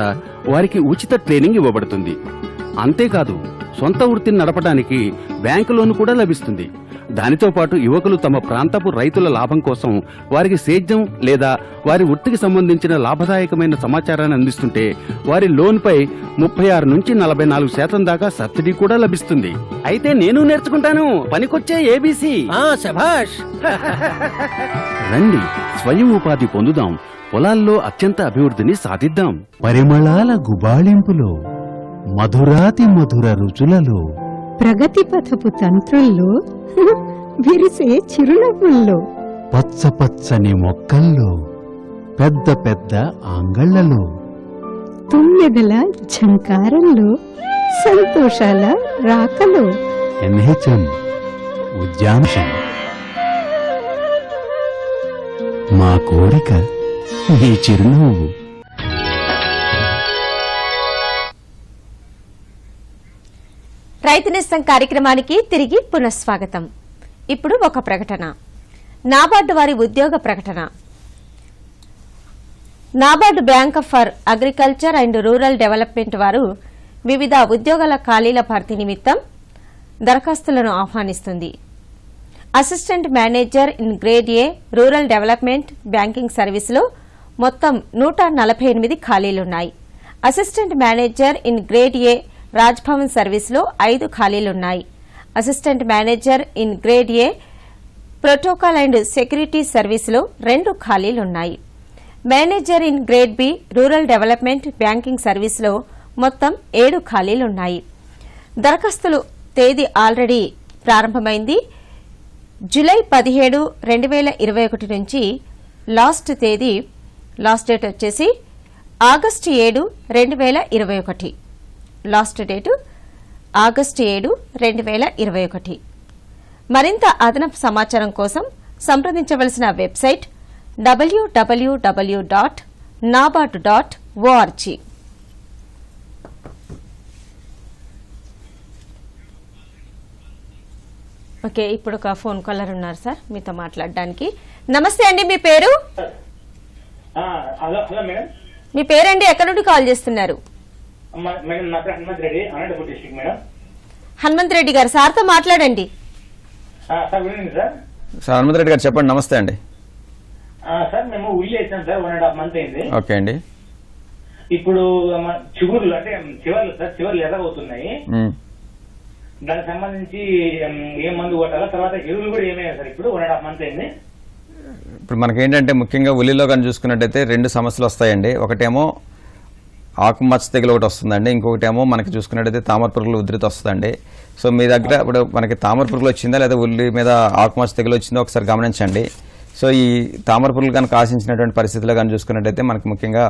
వారికి ఉచిత ట్రైనింగ్ ఇవ్వబడుతుంది అంతేకాదు సొంత వృత్తిని నడపడానికి బ్యాంకు లోన్ కూడా లభిస్తుంది దానితో పాటు యువకులు తమ ప్రాంతపు రైతుల లాభం కోసం వారికి సేద్యం లేదా వారి వృత్తికి సంబంధించిన లాభదాయకమైన సమాచారాన్ని అందిస్తుంటే వారి లోన్పై ముప్పై ఆరు నుంచి నలభై నాలుగు శాతం దాకా సబ్సిడీ కూడా లభిస్తుంది అయితే నేను నేర్చుకుంటాను పనికొచ్చే ఏబీసీ రండి స్వయం ఉపాధి పొందుదాం పొలాల్లో అత్యంత అభివృద్ధిని సాధిద్దాం పరిమళాల గుబాళింపులో మధురాతి మధుర రుచులలో ప్రగతి పథపు తంత్రుల్లో విరిసే చిరునవ్వుల్లో పచ్చ పచ్చని మొక్కల్లో పెద్ద పెద్ద ఆంగళ్లలో తుమ్మెదల ఝంకారంలో సంతోషాల రాకలో ఎన్హెచ్ఎం ఉద్యాంశం మా కోరిక మీ చిరునవ్వు రైతు కార్యక్రమానికి తిరిగి పునఃస్వాగతం ఇప్పుడు ఒక ప్రకటన నాబార్డు వారి ఉద్యోగ ప్రకటన NABARD bank for agriculture and rural development వారు వివిధ ఉద్యోగాల ఖాళీల భర్తీ నిమిత్తం దరఖాస్తులను ఆహ్వానిస్తుంది assistant manager in grade A rural development banking సర్వీసులో మొత్తం నూట ఖాళీలున్నాయి assistant manager in grade A Rajbhavan సర్వీస్లో ఐదు ఖాళీలున్నాయి assistant manager in grade A protocol and security సర్వీస్లో రెండు ఖాళీలున్నాయి manager in grade B rural development banking సర్వీస్లో మొత్తం ఏడు ఖాళీలున్నాయి దరఖాస్తులు తేదీ ఆల్రెడీ ప్రారంభమైంది జులై పదిహేడు రెండు వేల ఇరవై ఒకటి నుంచి లాస్ట్ తేదీ లాస్ట్ డేట్ వచ్చేసి ఆగస్టు ఏడు రెండు వేల ఇరవై ఒకటి లాస్ట్ డేటు ఆగస్టు ఏడు రెండు వేల ఇరవై ఒకటి మరింత అదనపు సమాచారం కోసం సంప్రదించవలసిన website W W W dot NABARD dot O R G okay ఇప్పుడు ఒక ఫోన్ కాలర్ ఉన్నారు సార్ మీతో మాట్లాడడానికి నమస్తే అండి మీ పేరు మీ పేరండి ఎక్కడ నుండి కాల్ చేస్తున్నారు మేడం నా రెడ్డి అనంతపూర్ డిస్టిక్ మేడం హనుమంత్ రెడ్డి గారు సార్తో మాట్లాడండి sir good sir sir Hanumanth Reddy గారు చెప్పండి నమస్తే అండి సార్ మేము ఉల్లి వేసాం sir one and half month అయింది ఓకే అండి ఇప్పుడు చిగురులు అంటే చివర్లు సార్ చివర్లు ఎర్రబోతున్నాయి దానికి సంబంధించి ఏం మందు కొట్టాలా తర్వాత ఎరువులు కూడా ఏమయ్యాయి సార్ ఇప్పుడు వన్ అండ్ హాఫ్ మంత్ అయింది ఇప్పుడు మనకేంటంటే ముఖ్యంగా ఉల్లిలో కానీ చూసుకున్నట్టయితే రెండు సమస్యలు వస్తాయండి ఒకటేమో ఆకుమచ్చ తెగులు ఒకటి వస్తుందండి ఇంకొకటి ఏమో మనకి చూసుకున్నట్టయితే తామర పురుగులు ఉధృతి వస్తుందండి సో మీ దగ్గర ఇప్పుడు మనకి తామర పురుగులు వచ్చిందా లేదా ఉల్లి మీద ఆకుమచ్చ తెగులు వచ్చిందో ఒకసారి గమనించండి సో ఈ తామర పురుగులు కనుక ఆశించినటువంటి పరిస్థితుల్లో కానీ చూసుకున్నట్టయితే మనకి ముఖ్యంగా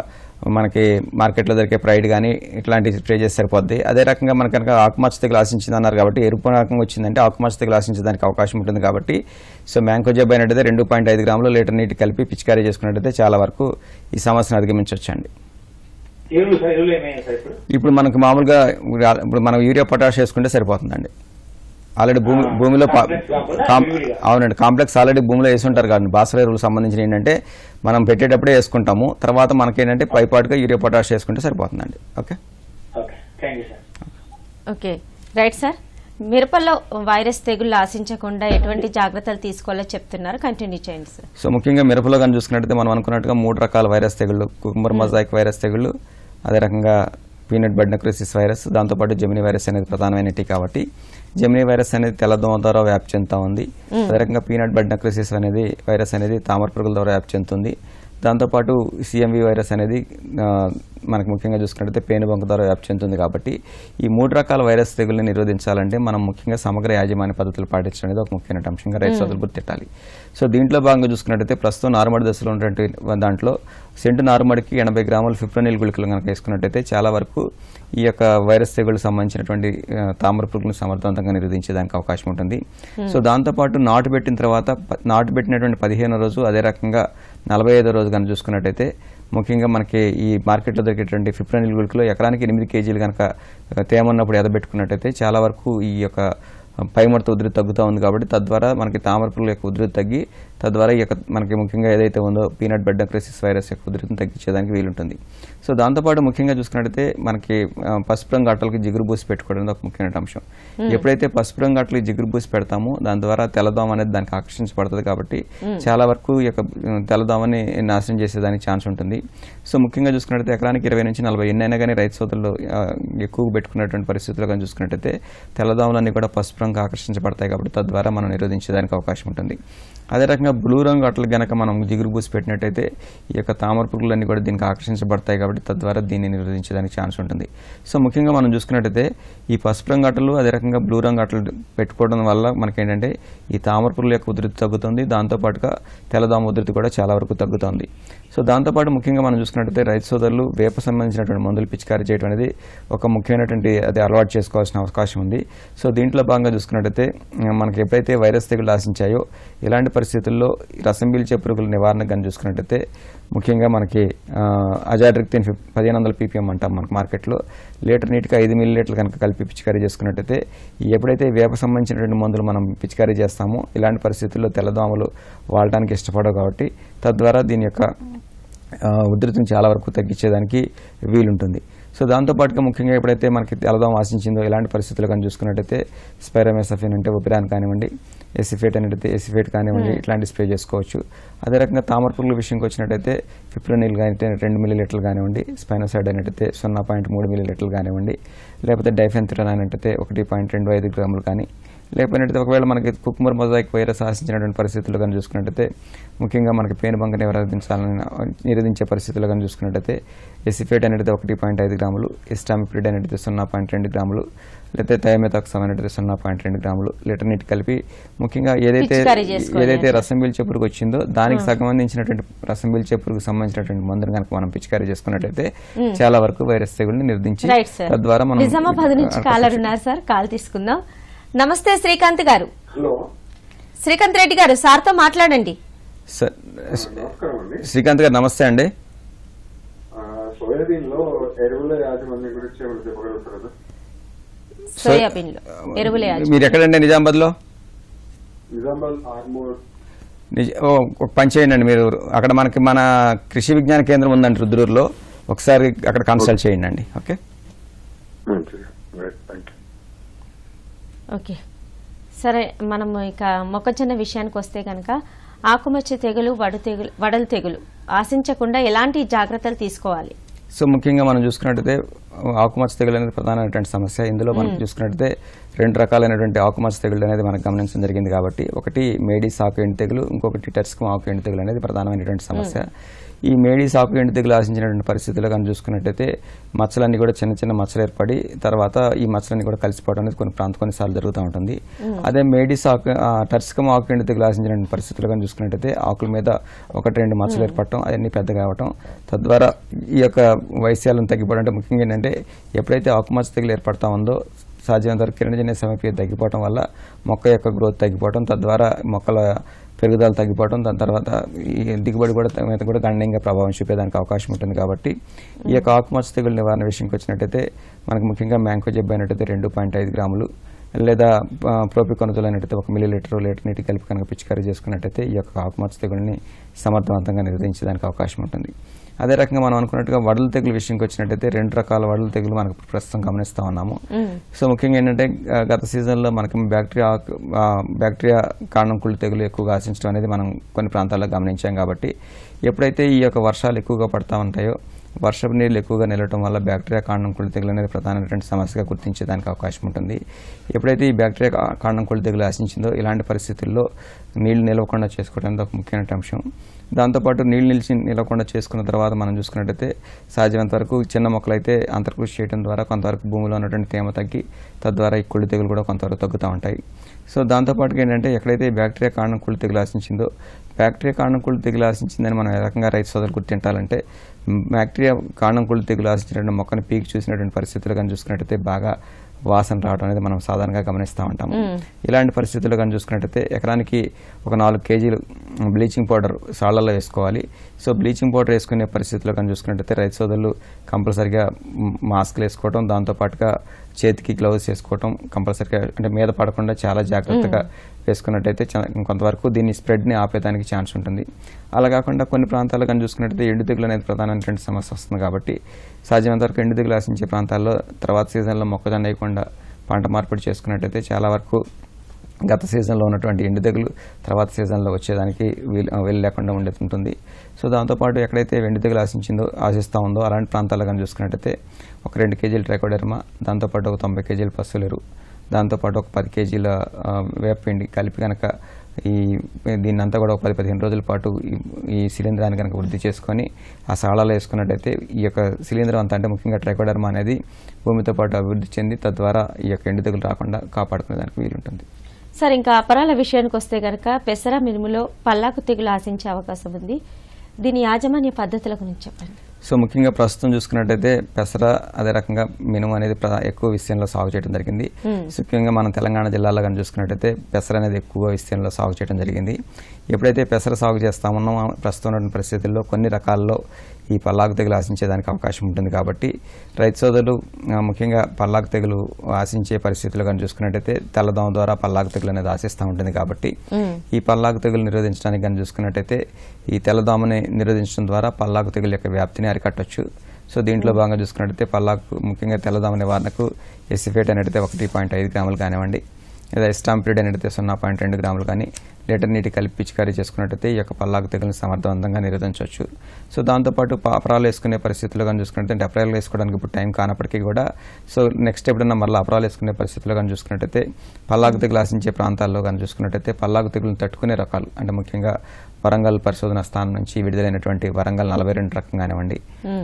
మనకి మార్కెట్లో దొరికే ప్రైడ్ కానీ ఇట్లాంటి ట్రే చేసి సరిపోద్ది అదే రకంగా మనకు కనుక ఆకుమచ్చ తెగులు ఆశించింది అన్నారు కాబట్టి ఎరుపు రకంగా వచ్చిందంటే ఆకుమచ్చ తెగులు ఆశించడానికి అవకాశం ఉంటుంది కాబట్టి సో మ్యాంకోజబ్ అయినట్టయితే రెండు పాయింట్ ఐదు గ్రాములు లీటర్ నీటి కలిపి పిచికారీ చేసుకున్నట్టయితే చాలా వరకు ఈ సమస్యను అధిగమించవచ్చండి ఇప్పుడు మనకు మామూలుగా ఇప్పుడు మనం యూరియా పొటాష్ వేసుకుంటే సరిపోతుందండి ఆల్రెడీ భూమి భూమిలో అవునండి కాంప్లెక్స్ ఆల్రెడీ భూమిలో వేసి ఉంటారు కాబట్టి బాసర ఎరువులు సంబంధించిన ఏంటంటే మనం పెట్టేటప్పుడే వేసుకుంటాము తర్వాత మనకేంటంటే పైపాటుగా యూరియా పొటాష్ వేసుకుంటే సరిపోతుందండి ఓకే ఓకే రైట్ సార్ మిరపలో వైరస్ తెగుళ్ళు ఆశించకుండా ఎటువంటి జాగ్రత్తలు తీసుకోవాలో చెప్తున్నారు కంటిన్యూ చేయండి సార్ సో ముఖ్యంగా మిరపలో కానీ చూసుకున్నట్టు మనం అనుకున్నట్టుగా మూడు రకాల వైరస్ తెగుళ్ళు కుకుంబర్ మజాయిక్ వైరస్ తెగుళ్ళు అదే రకంగా పీనట్ క్రిసిస్ వైరస్ దాంతోపాటు జమిని వైరస్ అనేది టీ కాబట్టి జెమిని వైరస్ అనేది తెల్లదోమ ద్వారా వ్యాప్తి చెందుతా ఉంది అదే రకంగా పీనట్ క్రిసిస్ అనేది వైరస్ అనేది తామర పురుగుల ద్వారా వ్యాప్తి చెందుతుంది దాంతోపాటు సిఎంవి వైరస్ అనేది మనకు ముఖ్యంగా చూసుకున్నట్లయితే బొంక ద్వారా వ్యాప్తి చెందుతుంది కాబట్టి ఈ మూడు రకాల వైరస్ తెగుల్ని నిరోధించాలంటే మనం ముఖ్యంగా సమగ్ర యాజమాన్య పద్ధతులు పాటించడం అనేది ఒక ముఖ్యమైన అంశంగా రైతు సోదరులు గుర్తెట్టాలి సో దీంట్లో భాగంగా చూసుకున్నట్టయితే ప్రస్తుతం నారుమడి దశలో ఉన్నటువంటి దాంట్లో సెంటు నారుమడికి ఎనభై గ్రాములు ఫిప్రనిల్ గుళికలు కనుక వేసుకున్నట్టయితే చాలా వరకు ఈ యొక్క వైరస్ తెగులకు సంబంధించినటువంటి తామర పురుగులను సమర్థవంతంగా నిరోధించేదానికి అవకాశం ఉంటుంది hmm. సో దాంతోపాటు నాటు పెట్టిన తర్వాత నాటు పెట్టినటువంటి పదిహేనో రోజు అదే రకంగా నలభై ఐదో రోజు కనుక చూసుకున్నట్టయితే ముఖ్యంగా మనకి ఈ మార్కెట్లో దొరికేటువంటి ఫిప్రనిల్ గుళికలు ఎకరానికి ఎనిమిది కేజీలు కనుక తేమ ఉన్నప్పుడు ఎదబెట్టుకున్నట్టయితే చాలా వరకు ఈ యొక్క పైమడత ఉధృతి తగ్గుతూ ఉంది కాబట్టి తద్వారా మనకి తామరపుల యొక్క ఉధృతి తగ్గి తద్వారా ఈ యొక్క మనకి ముఖ్యంగా ఏదైతే ఉందో పీనట్ బెడ్ క్రిసిస్ వైరస్ యొక్క ఉధృతిని తగ్గించేదానికి వీలుంటుంది సో దాంతోపాటు ముఖ్యంగా చూసుకున్నట్టయితే మనకి రంగు అట్టలకి జిగురు బూసి పెట్టుకోవడం ఒక ముఖ్యమైన అంశం ఎప్పుడైతే రంగు అట్టలకి జిగురు బూసి పెడతామో దాని ద్వారా తెల్లదోమ అనేది దానికి ఆకర్షించబడుతుంది కాబట్టి చాలా వరకు ఈ యొక్క తెల్లదోమని నాశనం చేసేదానికి ఛాన్స్ ఉంటుంది సో ముఖ్యంగా చూసుకున్నట్టయితే ఎకరానికి ఇరవై నుంచి నలభై ఎన్నైనా కానీ రైతు సోదరులు ఎక్కువ పెట్టుకున్నటువంటి పరిస్థితులు కానీ చూసుకున్నట్టయితే తెల్లదోమలన్నీ కూడా పసుపు రంగు ఆకర్షించబడతాయి కాబట్టి తద్వారా మనం నిరోధించేదానికి అవకాశం ఉంటుంది అదే రకంగా బ్లూ రంగు అట్లు గనక మనం జిగురు పూసి పెట్టినట్టయితే ఈ యొక్క తామర పురుగులన్నీ కూడా దీనికి ఆకర్షించబడతాయి కాబట్టి తద్వారా దీన్ని నిరోధించడానికి ఛాన్స్ ఉంటుంది సో ముఖ్యంగా మనం చూసుకున్నట్టయితే ఈ పసుపు రంగు అట్టలు అదే రకంగా బ్లూ రంగు అట్లు పెట్టుకోవడం వల్ల మనకేంటంటే ఈ తామర పురుగుల యొక్క ఉధృతి తగ్గుతుంది దాంతోపాటుగా తెల్లదామ ఉధృతి కూడా చాలా వరకు తగ్గుతుంది సో దాంతోపాటు ముఖ్యంగా మనం చూసుకున్నట్టయితే రైతు సోదరులు వేప సంబంధించినటువంటి మందులు పిచికారీ చేయడం అనేది ఒక ముఖ్యమైనటువంటి అది అలవాటు చేసుకోవాల్సిన అవకాశం ఉంది సో దీంట్లో భాగంగా చూసుకున్నట్టయితే మనకి ఎప్పుడైతే వైరస్ తెగులు ఆశించాయో ఇలాంటి పరిస్థితుల్లో రసం పీల్చే పురుగుల నివారణ కానీ చూసుకున్నట్టయితే ముఖ్యంగా మనకి అజాడ్రిక్తిన్ పదిహేను వందల పీపీఎం అంటాం మనకు మార్కెట్లో లీటర్ నీటికి ఐదు మిల్లీ లీటర్లు కనుక కలిపి పిచికారీ చేసుకున్నట్టయితే ఎప్పుడైతే వేప సంబంధించినటువంటి మందులు మనం పిచికారీ చేస్తామో ఇలాంటి పరిస్థితుల్లో తెల్లదోమలు వాడడానికి ఇష్టపడవు కాబట్టి తద్వారా దీని యొక్క ఉధృతిని చాలా వరకు తగ్గించేదానికి వీలుంటుంది సో దాంతోపాటుగా ముఖ్యంగా ఎప్పుడైతే మనకి తెల్లదోమ ఆశించిందో ఇలాంటి పరిస్థితులు కానీ చూసుకున్నట్టయితే స్పైరమేసఫిన్ అంటే ఉపిరాన్ కానివ్వండి ఎసిఫేట్ అనేటైతే ఎసిఫేట్ కానివ్వండి hmm. ఇట్లాంటి స్ప్రే చేసుకోవచ్చు అదే రకంగా తామర పుల్ల విషయంకి వచ్చినట్టయితే ఫిప్రనీల్ కానీ రెండు మిల్లీలీటర్లు కానివ్వండి స్పైనోసైడ్ అనేటైతే సున్నా పాయింట్ మూడు మిల్లీలీటర్లు కానివ్వండి లేకపోతే డైఫెన్థురన్ అనేటైతే ఒకటి పాయింట్ రెండు ఐదు గ్రాములు కానీ లేకపోయినట్టయితే ఒకవేళ మనకి కుకుమర్ మొజాయిక్ వైరస్ ఆశించినటువంటి పరిస్థితులు కానీ చూసుకున్నట్టయితే ముఖ్యంగా మనకి పేనుబంక నిరోధించాలని నిరోధించే పరిస్థితులు కానీ చూసుకున్నట్టయితే ఎసిఫేట్ అనేది ఒకటి పాయింట్ ఐదు గ్రాములు ఇస్టామిప్రిడ్ అనేది సున్నా పాయింట్ రెండు గ్రాములు లేకపోతే థయోమెథాక్స్ అనేటిది సున్నా పాయింట్ రెండు గ్రాములు లీటర్ నీటి కలిపి ముఖ్యంగా ఏదైతే ఏదైతే రసం పీల్చే పురుగు వచ్చిందో దానికి సంబంధించినటువంటి రసం పీల్చే పురుగు సంబంధించినటువంటి మందును కనుక మనం పిచికారీ చేసుకున్నట్లయితే చాలా వరకు వైరస్ తెగుళ్ళని నిర్దించి తద్వారా మనం కాలర్ ఉన్నారు సార్ కాల్ తీసుకుందాం నమస్తే శ్రీకాంత్ గారు శ్రీకాంత్ రెడ్డి గారు సార్తో మాట్లాడండి శ్రీకాంత్ గారు నమస్తే అండి సోయాబీన్ లో ఎరువుల యాజమాన్యం గురించి ఏమైనా ఎరువులే మీరు ఎక్కడండి నిజామాబాద్ లో పని అండి మీరు అక్కడ మనకి మన కృషి విజ్ఞాన కేంద్రం ఉందండి రుద్రూరులో ఒకసారి అక్కడ కన్సల్ట్ చేయండి అండి ఓకే ఓకే సరే మనం ఇక మొక్కజొన్న విషయానికి వస్తే కనుక ఆకుమచ్చ తెగులు వడు తెగులు వడలు తెగులు ఆశించకుండా ఎలాంటి జాగ్రత్తలు తీసుకోవాలి సో ముఖ్యంగా మనం చూసుకున్నట్టయితే ఆకుమచ్చ తెగులు అనేది ప్రధానమైనటువంటి సమస్య ఇందులో మనం చూసుకున్నట్టయితే రెండు రకాలైనటువంటి ఆకుమచ్చ తెగులు అనేది మనం గమనించడం జరిగింది కాబట్టి ఒకటి మేడీస్ ఆకు ఎండు తెగులు ఇంకొకటి టెర్స్కం ఆకు ఎండు తెగులు అనేది ప్రధానమైనటువంటి సమస్య ఈ మేడి సాకు ఎండు ఆశించినటువంటి పరిస్థితులు కానీ చూసుకున్నట్టయితే మచ్చలన్నీ కూడా చిన్న చిన్న మచ్చలు ఏర్పడి తర్వాత ఈ మచ్చలన్నీ కూడా కలిసిపోవడం అనేది కొన్ని ప్రాంతం కొన్నిసార్లు జరుగుతూ ఉంటుంది అదే మేడి సాకు టర్సికం ఆకు ఎండు తెగులు ఆశించినటువంటి పరిస్థితులు కానీ చూసుకున్నట్టయితే ఆకుల మీద ఒకటి రెండు మచ్చలు ఏర్పడటం అవన్నీ పెద్ద కావటం తద్వారా ఈ యొక్క వైశాల్యం తగ్గిపోవడం అంటే ముఖ్యంగా ఏంటంటే ఎప్పుడైతే ఆకుమచ్చ తెగులు ఏర్పడతా ఉందో సహజంగా కిరణజన్య సమీప తగ్గిపోవడం వల్ల మొక్క యొక్క గ్రోత్ తగ్గిపోవడం తద్వారా మొక్కల పెరుగుదల తగ్గిపోవడం దాని తర్వాత ఈ దిగుబడి కూడా మీద కూడా గణనీయంగా ప్రభావం చూపేదానికి అవకాశం ఉంటుంది కాబట్టి ఈ యొక్క ఆకుమచ్చ తెగులు నివారణ విషయంకి వచ్చినట్టయితే మనకు ముఖ్యంగా మ్యాంగో జబ్బు అయినట్టయితే రెండు పాయింట్ ఐదు గ్రాములు లేదా ప్రోపి కొనుదలు అయినట్టయితే ఒక మిల్లీ లీటర్ లీటర్ నీటి కలిపి కనుక పిచికారీ చేసుకున్నట్టయితే ఈ యొక్క ఆకుమచ్చ తెగుల్ని సమర్థవంతంగా నిర్వహించడానికి అవకాశం ఉంటుంది అదే రకంగా మనం అనుకున్నట్టుగా వడల తెగులు విషయంకి వచ్చినట్టయితే రెండు రకాల వడల తెగులు మనకు ప్రస్తుతం గమనిస్తూ ఉన్నాము సో ముఖ్యంగా ఏంటంటే గత సీజన్లో మనకి బ్యాక్టీరియా బ్యాక్టీరియా కారణం కుళ్ళు తెగులు ఎక్కువగా ఆశించడం అనేది మనం కొన్ని ప్రాంతాల్లో గమనించాం కాబట్టి ఎప్పుడైతే ఈ యొక్క వర్షాలు ఎక్కువగా పడతా ఉంటాయో వర్షపు నీళ్ళు ఎక్కువగా నిలవడం వల్ల బ్యాక్టీరియా కాండం కుళ్ళు తెగులు అనేది ప్రధానమైనటువంటి సమస్యగా గుర్తించేదానికి అవకాశం ఉంటుంది ఎప్పుడైతే ఈ బ్యాక్టీరియా కాండం కుళ్ళు తెగులు ఆశించిందో ఇలాంటి పరిస్థితుల్లో నీళ్లు నిలవకుండా చేసుకోవడం ఒక ముఖ్యమైన అంశం దాంతోపాటు నీళ్ళు నిలిచి నిలవకుండా చేసుకున్న తర్వాత మనం చూసుకున్నట్టయితే సహజమైనంత వరకు చిన్న మొక్కలు అయితే అంతర్కృషి చేయడం ద్వారా కొంతవరకు భూమిలో ఉన్నటువంటి తేమ తగ్గి తద్వారా ఈ కుళ్ళు తెగులు కూడా కొంతవరకు తగ్గుతూ ఉంటాయి సో దాంతోపాటు ఏంటంటే ఎక్కడైతే బ్యాక్టీరియా కారణం కుళ్ళు తెగులు ఆశించిందో బ్యాక్టీరియా కారణం కుళ్ళు తెగులు ఆశించిందని మనం ఏ రకంగా రైతు సోదరులు గుర్తింటాలంటే బ్యాక్టీరియా కారణం కుళ్ళు తెగులు ఆశించినటువంటి మొక్కను పీకి చూసినటువంటి పరిస్థితులు కానీ చూసుకున్నట్టయితే బాగా వాసన రావడం అనేది మనం సాధారణంగా గమనిస్తూ ఉంటాము ఇలాంటి పరిస్థితుల్లో కానీ చూసుకున్నట్టయితే ఎకరానికి ఒక నాలుగు కేజీలు బ్లీచింగ్ పౌడర్ సాళ్లలో వేసుకోవాలి సో బ్లీచింగ్ పౌడర్ వేసుకునే పరిస్థితుల్లో కానీ చూసుకున్నట్టయితే రైతు సోదరులు కంపల్సరిగా మాస్క్లు వేసుకోవడం దాంతోపాటుగా చేతికి గ్లౌస్ వేసుకోవటం కంపల్సరిగా అంటే మీద పడకుండా చాలా జాగ్రత్తగా వేసుకున్నట్టయితే కొంతవరకు దీన్ని స్ప్రెడ్ని ఆపేదానికి ఛాన్స్ ఉంటుంది అలా కాకుండా కొన్ని ప్రాంతాల్లో కానీ చూసుకున్నట్టయితే ఎండు దిగులు అనేది ప్రధానమైనటువంటి సమస్య వస్తుంది కాబట్టి సాధ్యమైనంత వరకు ఎండు దిగులు ఆశించే ప్రాంతాల్లో తర్వాత సీజన్లో మొక్కజొన్న వేయకుండా పంట మార్పిడి చేసుకున్నట్టయితే చాలా వరకు గత సీజన్లో ఉన్నటువంటి ఎండు దిగులు తర్వాత సీజన్లో వచ్చేదానికి వీలు లేకుండా ఉండే ఉంటుంది సో దాంతోపాటు ఎక్కడైతే వెండి దిగులు ఆశించిందో ఆశిస్తూ ఉందో అలాంటి ప్రాంతాల్లో కానీ చూసుకున్నట్టయితే ఒక రెండు కేజీలు ట్రైకోడర్మా దాంతోపాటు ఒక తొంభై కేజీలు పసులేరు దాంతోపాటు ఒక పది కేజీల వేపపిండి కలిపి కనుక ఈ దీన్నంతా కూడా ఒక పది పదిహేను రోజుల పాటు ఈ శిలీంధ్రాన్ని కనుక వృద్ధి చేసుకొని ఆ సాళాలో వేసుకున్నట్టయితే ఈ యొక్క శిలీంధ్రం అంత అంటే ముఖ్యంగా ట్రైకోడర్మా అనేది భూమితో పాటు అభివృద్ధి చెంది తద్వారా ఈ యొక్క ఎండు తెగులు రాకుండా కాపాడుకునే దానికి వీలుంటుంది సార్ ఇంకా అపరాల విషయానికి వస్తే కనుక పెసర మినుములో పల్లాకు తెగులు ఆశించే అవకాశం ఉంది దీని యాజమాన్య పద్ధతుల గురించి చెప్పండి సో ముఖ్యంగా ప్రస్తుతం చూసుకున్నట్టయితే పెసర అదే రకంగా మినుము అనేది ఎక్కువ విస్తీర్ణంలో సాగు చేయడం జరిగింది hmm. ముఖ్యంగా మనం తెలంగాణ జిల్లాలో కానీ చూసుకున్నట్టయితే పెసర అనేది ఎక్కువ విస్తీర్ణంలో సాగు చేయడం జరిగింది ఎప్పుడైతే పెసర సాగు చేస్తామన్నా ప్రస్తుతం ఉన్న పరిస్థితుల్లో కొన్ని రకాల్లో ఈ పల్లాకు తెగులు ఆశించేదానికి అవకాశం ఉంటుంది కాబట్టి రైతు సోదరులు ముఖ్యంగా పల్లాకు తెగులు ఆశించే పరిస్థితులు కానీ చూసుకున్నట్టయితే తెల్లదోమ ద్వారా పల్లాకు తెగులు అనేది ఆశిస్తూ ఉంటుంది కాబట్టి ఈ పల్లాకు తెగులు నిరోధించడానికి కానీ చూసుకున్నట్టయితే ఈ తెల్లదోమని నిరోధించడం ద్వారా పల్లాకు తెగులు యొక్క వ్యాప్తిని అరికట్టవచ్చు సో దీంట్లో భాగంగా చూసుకున్నట్టయితే పల్లాకు ముఖ్యంగా తెల్లదోమ నివారణకు ఎసిఫేట్ అనేది ఒకటి పాయింట్ ఐదు గ్రాములు కానివ్వండి లేదా ఎస్టాంపిడ్ అనేది సున్నా పాయింట్ రెండు గ్రాములు కానీ లీటర్ కలిపి పిచికారీ చేసుకున్నట్టయితే ఈ యొక్క పల్లాకు తెగులను సమర్థవంతంగా నిరోధించవచ్చు సో దాంతోపాటు అపరాలు వేసుకునే పరిస్థితులు కానీ చూసుకున్నట్టయితే అపరాలు వేసుకోవడానికి ఇప్పుడు టైం కానప్పటికీ కూడా సో నెక్స్ట్ ఎప్పుడన్నా మళ్ళీ అపరాలు వేసుకునే పరిస్థితులు కానీ చూసుకున్నట్టయితే పల్లాకు తెగులు ఆశించే ప్రాంతాల్లో కానీ చూసుకున్నట్టయితే పల్లాకు తెగులను తట్టుకునే రకాలు అంటే ముఖ్యంగా వరంగల్ పరిశోధన స్థానం నుంచి విడుదలైనటువంటి వరంగల్ నలభై రెండు రకం కానివ్వండి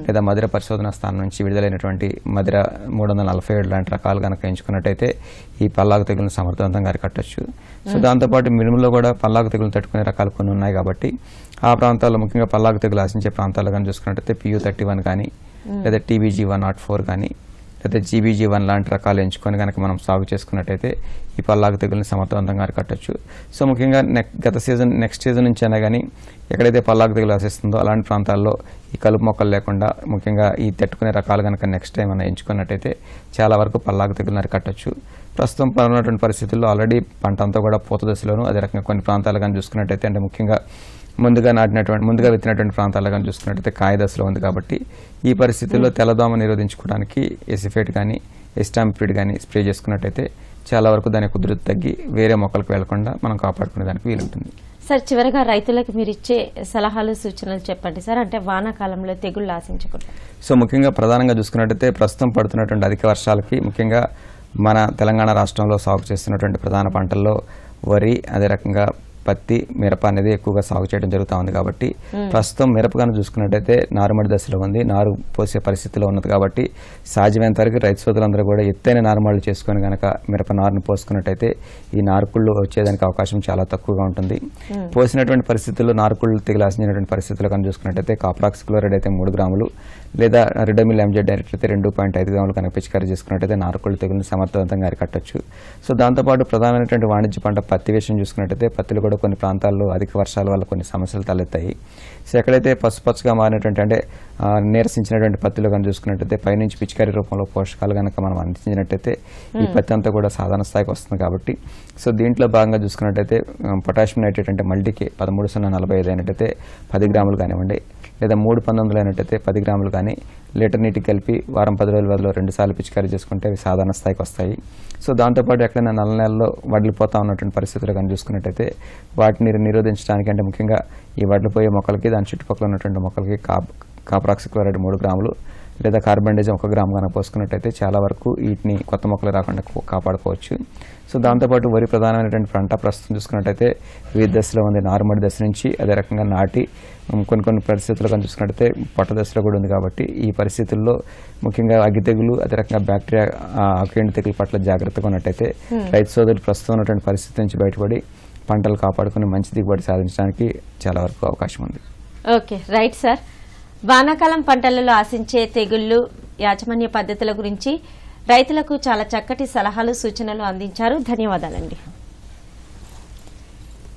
లేదా మధుర పరిశోధన స్థానం నుంచి విడుదలైనటువంటి మధుర మూడు వందల నలభై ఏడు లాంటి రకాలు కనుక ఎంచుకున్నట్టయితే ఈ పల్లాకు తెగులను సమర్థవంతంగా అరికట్టచ్చు సో దాంతోపాటు మినుములో కూడా పల్లాకు తెగులు తట్టుకునే రకాలు కొన్ని ఉన్నాయి కాబట్టి ఆ ప్రాంతాల్లో ముఖ్యంగా పల్లాకు తెగులు ఆశించే ప్రాంతాల్లో కానీ చూసుకున్నట్టయితే పియూ థర్టీ వన్ కానీ లేదా టీబీజీ వన్ నాట్ ఫోర్ కానీ లేదా జీబీజీ వన్ లాంటి రకాలు ఎంచుకొని కనుక మనం సాగు చేసుకున్నట్టయితే ఈ పల్లాకు తెగులను సమర్థవంతంగా అరికట్టచ్చు సో ముఖ్యంగా గత సీజన్ నెక్స్ట్ సీజన్ నుంచి అయినా కానీ ఎక్కడైతే పల్లాకు తెగులు ఆశిస్తుందో అలాంటి ప్రాంతాల్లో ఈ కలుపు మొక్కలు లేకుండా ముఖ్యంగా ఈ తట్టుకునే రకాలు కనుక నెక్స్ట్ టైం మనం ఎంచుకున్నట్టయితే చాలా వరకు పల్లాకు తెగులను అరికట్టచ్చు ప్రస్తుతం ఉన్నటువంటి పరిస్థితుల్లో ఆల్రెడీ పంట అంతా కూడా పూత దశలోను అదే రకంగా కొన్ని ప్రాంతాలు కానీ చూసుకున్నట్టయితే అంటే ముఖ్యంగా ముందుగా నాటినటువంటి ముందుగా విత్తినటువంటి ప్రాంతాల్లో కానీ చూసుకున్నట్టయితే కాయదశలో ఉంది కాబట్టి ఈ పరిస్థితుల్లో తెల్లదోమ నిరోధించుకోవడానికి ఎసిఫేట్ కానీ ఎస్టాంపిడ్ కానీ స్ప్రే చేసుకున్నట్టయితే చాలా వరకు దాని కుదురు తగ్గి వేరే మొక్కలకు వెళ్లకుండా మనం కాపాడుకునే దానికి వీలుంటుంది సార్ చివరగా రైతులకు మీరు ఇచ్చే సలహాలు సూచనలు చెప్పండి సార్ అంటే వానాకాలంలో తెగుళ్ళు ఆశించకుండా సో ముఖ్యంగా ప్రధానంగా చూసుకున్నట్టయితే ప్రస్తుతం పడుతున్నటువంటి అధిక వర్షాలకి ముఖ్యంగా మన తెలంగాణ రాష్ట్రంలో సాగు చేస్తున్నటువంటి ప్రధాన పంటల్లో వరి అదే రకంగా పత్తి మిరప అనేది ఎక్కువగా సాగు చేయడం జరుగుతూ ఉంది కాబట్టి ప్రస్తుతం మిరప కను చూసుకున్నట్టయితే నారుమడి దశలో ఉంది నారు పోసే పరిస్థితిలో ఉన్నది కాబట్టి సాధ్యమైనంత వరకు రైతు సోదరులందరూ కూడా ఎత్తైన నారుమడులు చేసుకొని కనుక మిరప నారును పోసుకున్నట్టయితే ఈ నారుకుళ్ళు వచ్చేదానికి అవకాశం చాలా తక్కువగా ఉంటుంది పోసినటువంటి పరిస్థితుల్లో నారుకుళ్ళు తెగిలాసినటువంటి పరిస్థితుల్లో కనుక చూసుకున్నట్టయితే కాపరాక్స్ క్లోరైడ్ అయితే మూడు గ్రాములు లేదా రెడమిల్ ఎంజెడ్ డైరెక్ట్ అయితే రెండు పాయింట్ ఐదు గ్రాములు కనుక పిచికారీ చేసుకున్నట్టయితే నారుకుళ్ళు తెగులు సమర్థవంతంగా అరికట్టచ్చు సో దాంతోపాటు ప్రధానమైనటువంటి వాణిజ్య పంట పత్తి విషయం చూసుకున్నట్టయితే పత్తిలో కూడా కొన్ని ప్రాంతాల్లో అధిక వర్షాల వల్ల కొన్ని సమస్యలు తలెత్తాయి సో ఎక్కడైతే పసుపచ్చగా మారినటువంటి అంటే నీరసించినటువంటి పత్తిలో కానీ చూసుకున్నట్టయితే పైనుంచి పిచికారీ రూపంలో పోషకాలు కనుక మనం అందించినట్టయితే ఈ పత్తి అంతా కూడా సాధారణ స్థాయికి వస్తుంది కాబట్టి సో దీంట్లో భాగంగా చూసుకున్నట్టయితే పొటాషియం నైట్రేట్ అంటే మల్టీకి పదమూడు సున్నా నలభై ఐదు అయినట్టయితే పది గ్రాములు కానివ్వండి లేదా మూడు పంతొమ్మిది అయినట్టయితే పది గ్రాములు కానీ లీటర్ నీటికి కలిపి వారం పది రోజుల వదిలో రెండుసార్లు పిచికారీ చేసుకుంటే అవి సాధారణ స్థాయికి వస్తాయి సో దాంతోపాటు ఎక్కడైనా నల్ల నెలలో వడ్లిపోతా ఉన్నటువంటి పరిస్థితులు కానీ చూసుకున్నట్టయితే వాటిని నిరోధించడానికి అంటే ముఖ్యంగా ఈ వడ్లిపోయే మొక్కలకి దాని చుట్టుపక్కల ఉన్నటువంటి మొక్కలకి కాప్ కాప్రాక్సిక్లోరైడ్ మూడు గ్రాములు లేదా కార్బండేజం ఒక గ్రామ్ కనుక పోసుకున్నట్టయితే చాలా వరకు వీటిని కొత్త మొక్కలు రాకుండా కాపాడుకోవచ్చు సో దాంతోపాటు వరి ప్రధానమైనటువంటి పంట ప్రస్తుతం చూసుకున్నట్టయితే వివిధ దశలో ఉంది నారుమడి దశ నుంచి అదే రకంగా నాటి కొన్ని కొన్ని పరిస్థితులు కానీ చూసుకున్నట్టయితే దశలో కూడా ఉంది కాబట్టి ఈ పరిస్థితుల్లో ముఖ్యంగా అగ్గి తెగులు అదే రకంగా బ్యాక్టీరియా ఆకుఎండి తెగులు పట్ల జాగ్రత్తగా ఉన్నట్టయితే రైతు సోదరులు ప్రస్తుతం ఉన్నటువంటి పరిస్థితి నుంచి బయటపడి పంటలు కాపాడుకుని మంచి దిగుబడి సాధించడానికి చాలా వరకు అవకాశం ఉంది ఓకే రైట్ సార్ వానాకాలం పంటలలో ఆశించే తెగుళ్లు యాజమాన్య పద్ధతుల గురించి రైతులకు చాలా చక్కటి సలహాలు సూచనలు అందించారు ధన్యవాదాలండి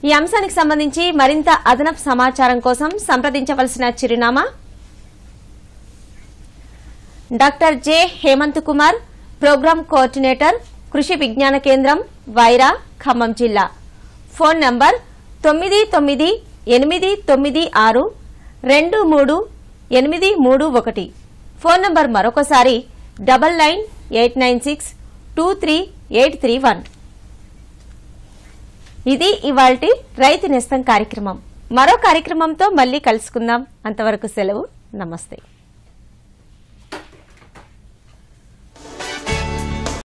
ఈ అంశానికి సంబంధించి మరింత అదనపు సమాచారం కోసం సంప్రదించవలసిన చిరునామా doctor J Hemanth Kumar programme coordinator Krishi Vigyan కేంద్రం వైరా ఖమ్మం జిల్లా ఫోన్ నంబర్ తొమ్మిది తొమ్మిది ఎనిమిది తొమ్మిది ఆరు రెండు మూడు ఎనిమిది మూడు ఒకటి ఫోన్ నంబర్ మరొకసారి double nine eight nine six two three eight three one ఇది ఇవాల్టి రైతు నిస్తం కార్యక్రమం మరో కార్యక్రమంతో మళ్ళీ కలుసుకుందాం అంతవరకు సెలవు నమస్తే